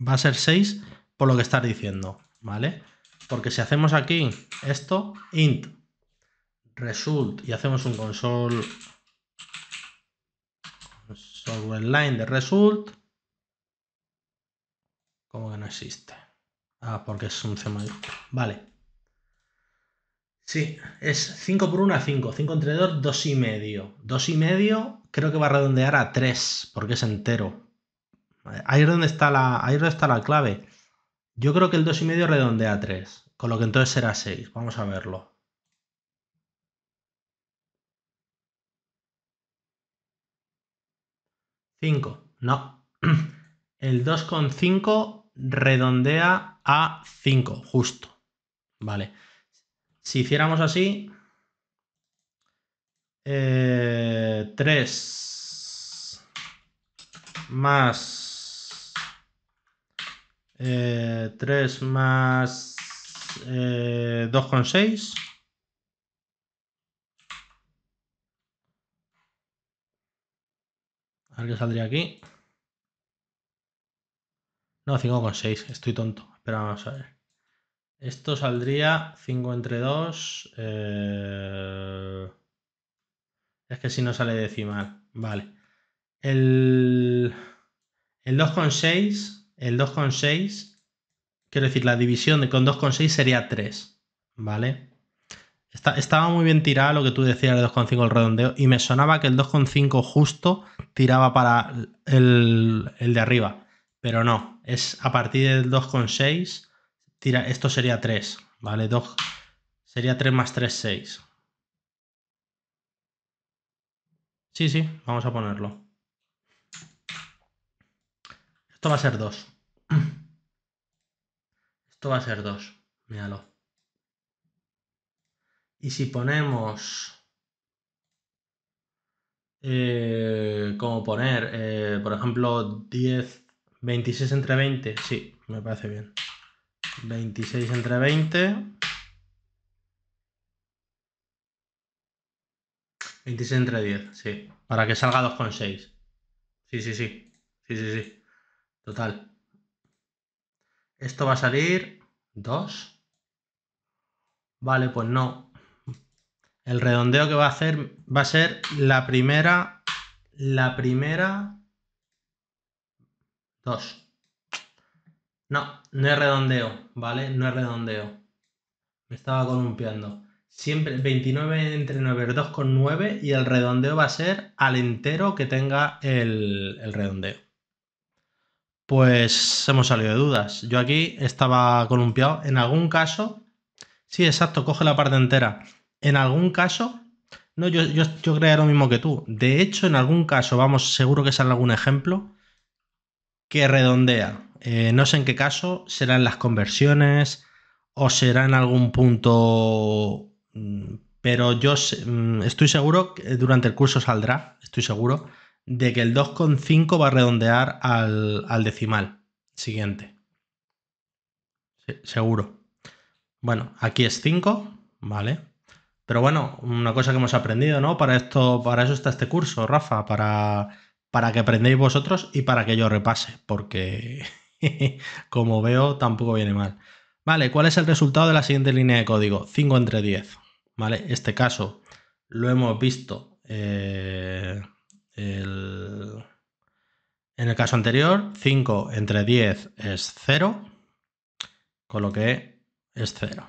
Va a ser 6 por lo que estás diciendo. ¿Vale? Porque si hacemos aquí esto, int result y hacemos un console, console line de result, ¿Cómo que no existe? Ah, porque es un C Vale. Sí, es 5 por 1 a 5. 5 entre 2, 2 y medio. 2 y medio creo que va a redondear a 3, porque es entero. Ahí es donde está la, clave. Yo creo que el 2 y medio redondea a 3, con lo que entonces será 6. Vamos a verlo. 5. No. <clears throat> El 2,5 redondea a 5, justo. Vale. Si hiciéramos así, eh, 3 más eh, 3 más eh, 2,6 a ver qué saldría aquí no, 5,6. Estoy tonto. pero vamos a ver. Esto saldría 5 entre 2. Eh, es que si no sale decimal. Vale. El, el 2,6. El 2,6. Quiero decir, la división de, con 2,6 sería 3. ¿Vale? estaba muy bien tirada lo que tú decías de 2,5 el redondeo. Y me sonaba que el 2,5 justo tiraba para el, el de arriba pero no, es a partir del 2,6, tira, esto sería 3, ¿vale? 2, sería 3 más 3, 6. Sí, sí, vamos a ponerlo. Esto va a ser 2. <clears throat> Esto va a ser 2, míralo. Y si ponemos... Eh, como poner, eh, por ejemplo, 10 26 entre 20, sí, me parece bien. 26 entre 20. 26 entre 10, sí. Para que salga con 6 Sí, sí, sí. Sí, sí, sí. Total. Esto va a salir 2. Vale, pues no. El redondeo que va a hacer va a ser la primera. La primera 2. No, no es redondeo, ¿vale? No es redondeo. Me estaba columpiando. Siempre 29 entre 9 con 2,9 y el redondeo va a ser al entero que tenga el, redondeo. Pues hemos salido de dudas. Yo aquí estaba columpiado. En algún caso, sí, exacto, coge la parte entera. En algún caso, no, yo, yo, yo creía lo mismo que tú. De hecho, en algún caso, vamos, seguro que sale algún ejemplo que redondea. Eh, no sé en qué caso, serán las conversiones o será en algún punto, mm, pero yo mm, estoy seguro, que durante el curso saldrá, estoy seguro, de que el 2,5 va a redondear al, al decimal siguiente. seguro. Bueno, aquí es 5, ¿vale? Pero bueno, una cosa que hemos aprendido, ¿no? Para esto, para eso está este curso, Rafa, para para que aprendáis vosotros y para que yo repase, porque <laughs> como veo tampoco viene mal. Vale, ¿cuál es el resultado de la siguiente línea de código? 5 entre 10. Vale, este caso lo hemos visto eh, en el caso anterior. 5 entre 10 es 0, con lo que es 0.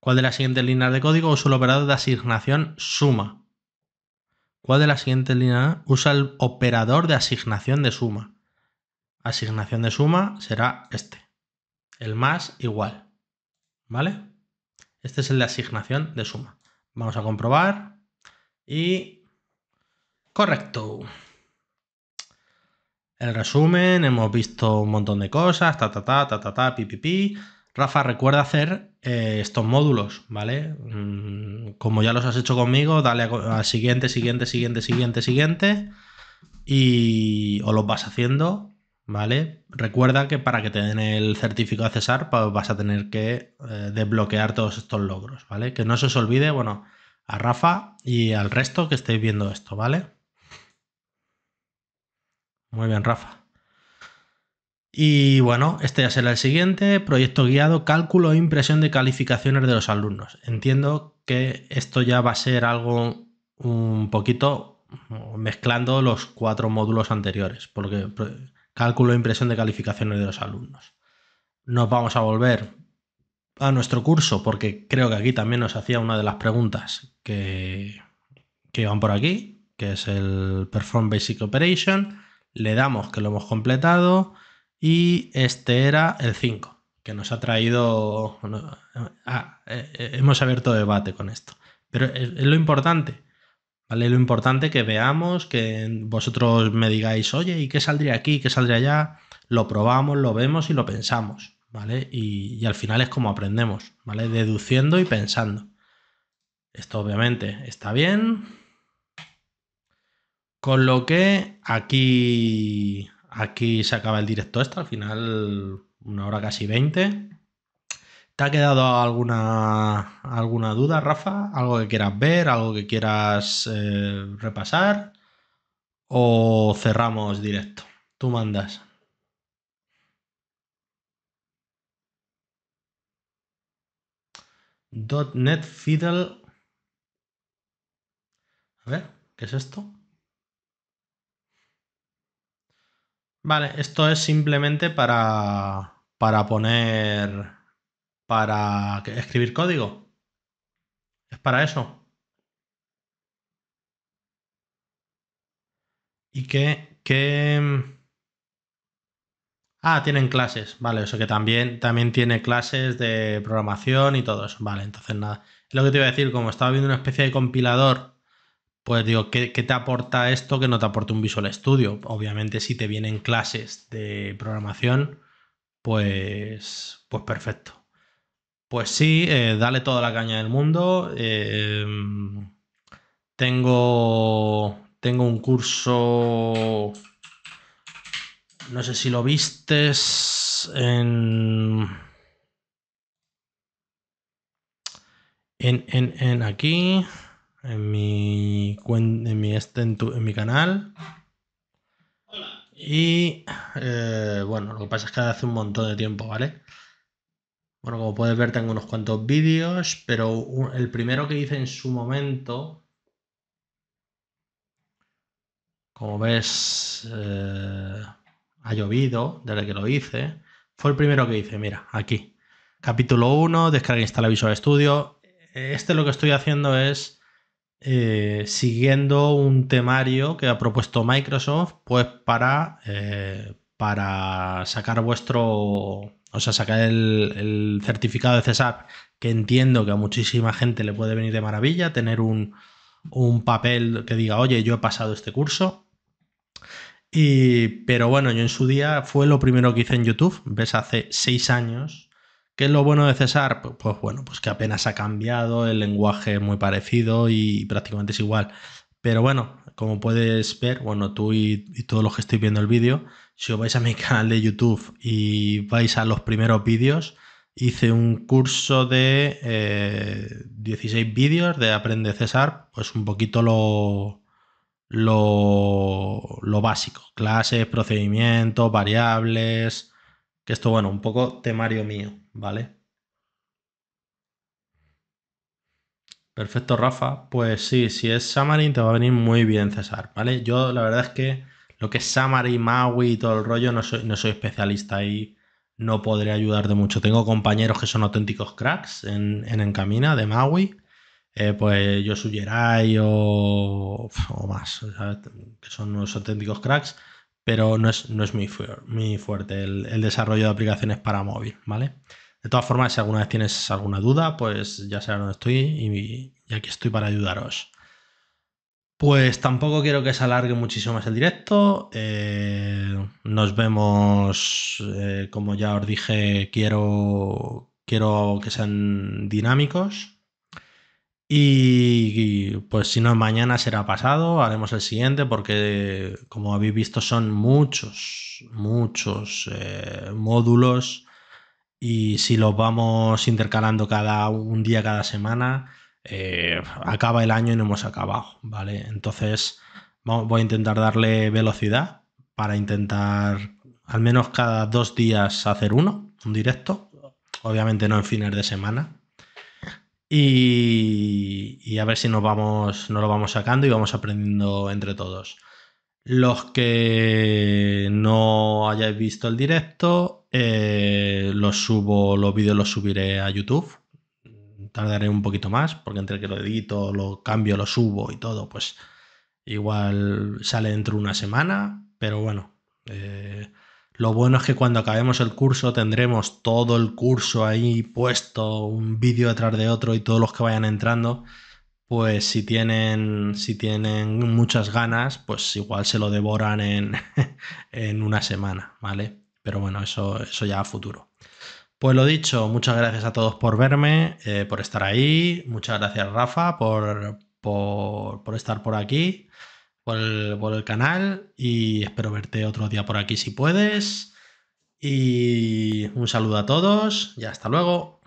¿Cuál de las siguientes líneas de código usa el operador de asignación suma? ¿Cuál de las siguientes líneas usa el operador de asignación de suma? Asignación de suma será este. El más igual. ¿Vale? Este es el de asignación de suma. Vamos a comprobar. Y... Correcto. El resumen, hemos visto un montón de cosas, ta, ta, ta, ta, ta, ta, pi, pi, pi. Rafa recuerda hacer eh, estos módulos, ¿vale? Mm, como ya los has hecho conmigo, dale a, siguiente, siguiente, siguiente, siguiente, siguiente. Y o los vas haciendo, ¿vale? Recuerda que para que te den el certificado de CESAR vas a tener que eh, desbloquear todos estos logros, ¿vale? Que no se os olvide, bueno, a Rafa y al resto que estéis viendo esto, ¿vale? Muy bien, Rafa. Y bueno, este ya será el siguiente, proyecto guiado, cálculo e impresión de calificaciones de los alumnos. Entiendo que esto ya va a ser algo un poquito mezclando los cuatro módulos anteriores, porque cálculo e impresión de calificaciones de los alumnos. Nos vamos a volver a nuestro curso, porque creo que aquí también nos hacía una de las preguntas que, que iban por aquí, que es el Perform Basic Operation. Le damos que lo hemos completado y este era el 5, que nos ha traído... Ah, eh, eh, hemos abierto debate con esto. Pero es, lo importante. ¿Vale? Lo importante que veamos, que vosotros me digáis, oye, ¿y qué saldría aquí? ¿Qué saldría allá? Lo probamos, lo vemos y lo pensamos, ¿vale? Y, y al final es como aprendemos, ¿vale? Deduciendo y pensando. Esto obviamente está bien. Con lo que aquí aquí se acaba el directo esto, al final una hora casi 20. ¿Te ha quedado alguna, alguna duda, Rafa? ¿Algo que quieras ver? ¿Algo que quieras eh, repasar? ¿O cerramos directo? Tú mandas. .NET Fiddle. A ver, ¿qué es esto? Vale, esto es simplemente para, para poner, para escribir código. Es para eso. Y qué? ¿Qué? Ah, tienen clases, vale, eso que también, también tiene clases de programación y todo eso, vale, entonces nada. Es lo que te iba a decir, como estaba viendo una especie de compilador pues digo, ¿qué, te aporta esto que no te aporte un Visual Studio? Obviamente, si te vienen clases de programación, pues, pues perfecto. Pues sí, eh, dale toda la caña del mundo. Em, tengo, tengo un curso, no sé si lo vistes, en, en, en aquí en mi, en mi, este, en, mi canal. Y eh, bueno, lo que pasa es que hace un montón de tiempo, ¿vale? Bueno, como puedes ver, tengo unos cuantos vídeos, pero el primero que hice en su momento, como ves, eh, ha llovido desde que lo hice. Fue el primero que hice, mira, aquí. Capítulo 1, descarga e instala Visual Studio. Este lo que estoy haciendo es eh, siguiendo un temario que ha propuesto Microsoft, pues para, eh, para sacar vuestro, o sea, sacar el, certificado de CSAP, que entiendo que a muchísima gente le puede venir de maravilla, tener un, papel que diga, oye, yo he pasado este curso. Y, pero bueno, yo en su día fue lo primero que hice en YouTube, ves, hace seis años, ¿Qué es lo bueno de César? Pues, pues, bueno, pues que apenas ha cambiado, el lenguaje es muy parecido y prácticamente es igual. Pero bueno, como puedes ver, bueno, tú y, todos los que estoy viendo el vídeo, si os vais a mi <laughs> canal de YouTube y vais a los primeros vídeos, hice un curso de 16 eh, vídeos de Aprende César, pues un poquito lo, lo básico, clases, procedimientos, variables, que esto, bueno, un poco temario mío. ¿vale? Perfecto, Rafa. Pues sí, si es Samarin te va a venir muy bien César, ¿vale? Yo la verdad es que lo que es Samarin, Maui y todo el rollo, no soy, especialista y no podré ayudarte mucho. Tengo compañeros que son auténticos cracks en, Encamina de Maui. Eh, pues yo Yerai o, o más, que son unos auténticos cracks, pero no es, no es muy, fuerte, el, el, desarrollo de aplicaciones para móvil, ¿vale? De todas formas, si alguna vez tienes alguna duda, pues ya sabes dónde estoy y, aquí estoy para ayudaros. Pues tampoco quiero que se alargue muchísimo más el directo. Eh, nos vemos, eh, como ya os dije, quiero, quiero que sean dinámicos. Y, pues si no, mañana será pasado, haremos el siguiente porque como habéis visto son muchos, muchos eh, módulos y si los vamos intercalando cada un día cada semana, eh, acaba el año y no hemos acabado, ¿vale? Entonces voy a intentar darle velocidad para intentar al menos cada dos días hacer uno, un directo, obviamente no en fines de semana. Y, a ver si nos vamos, nos lo vamos sacando y vamos aprendiendo entre todos. Los que no hayáis visto el directo, eh, los subo, los vídeos los subiré a YouTube. Tardaré un poquito más, porque entre que lo edito, lo cambio, lo subo y todo, pues igual sale dentro de una semana. Pero bueno, eh, lo bueno es que cuando acabemos el curso tendremos todo el curso ahí puesto, un vídeo detrás de otro y todos los que vayan entrando, pues si tienen, si tienen muchas ganas, pues igual se lo devoran en, <laughs> en una semana, ¿vale? Pero bueno, eso, eso ya a futuro. Pues lo dicho, muchas gracias a todos por verme, eh, por estar ahí. Muchas gracias, Rafa, por, estar por aquí, por el, por el, canal. Y espero verte otro día por aquí si puedes. Y un saludo a todos y hasta luego.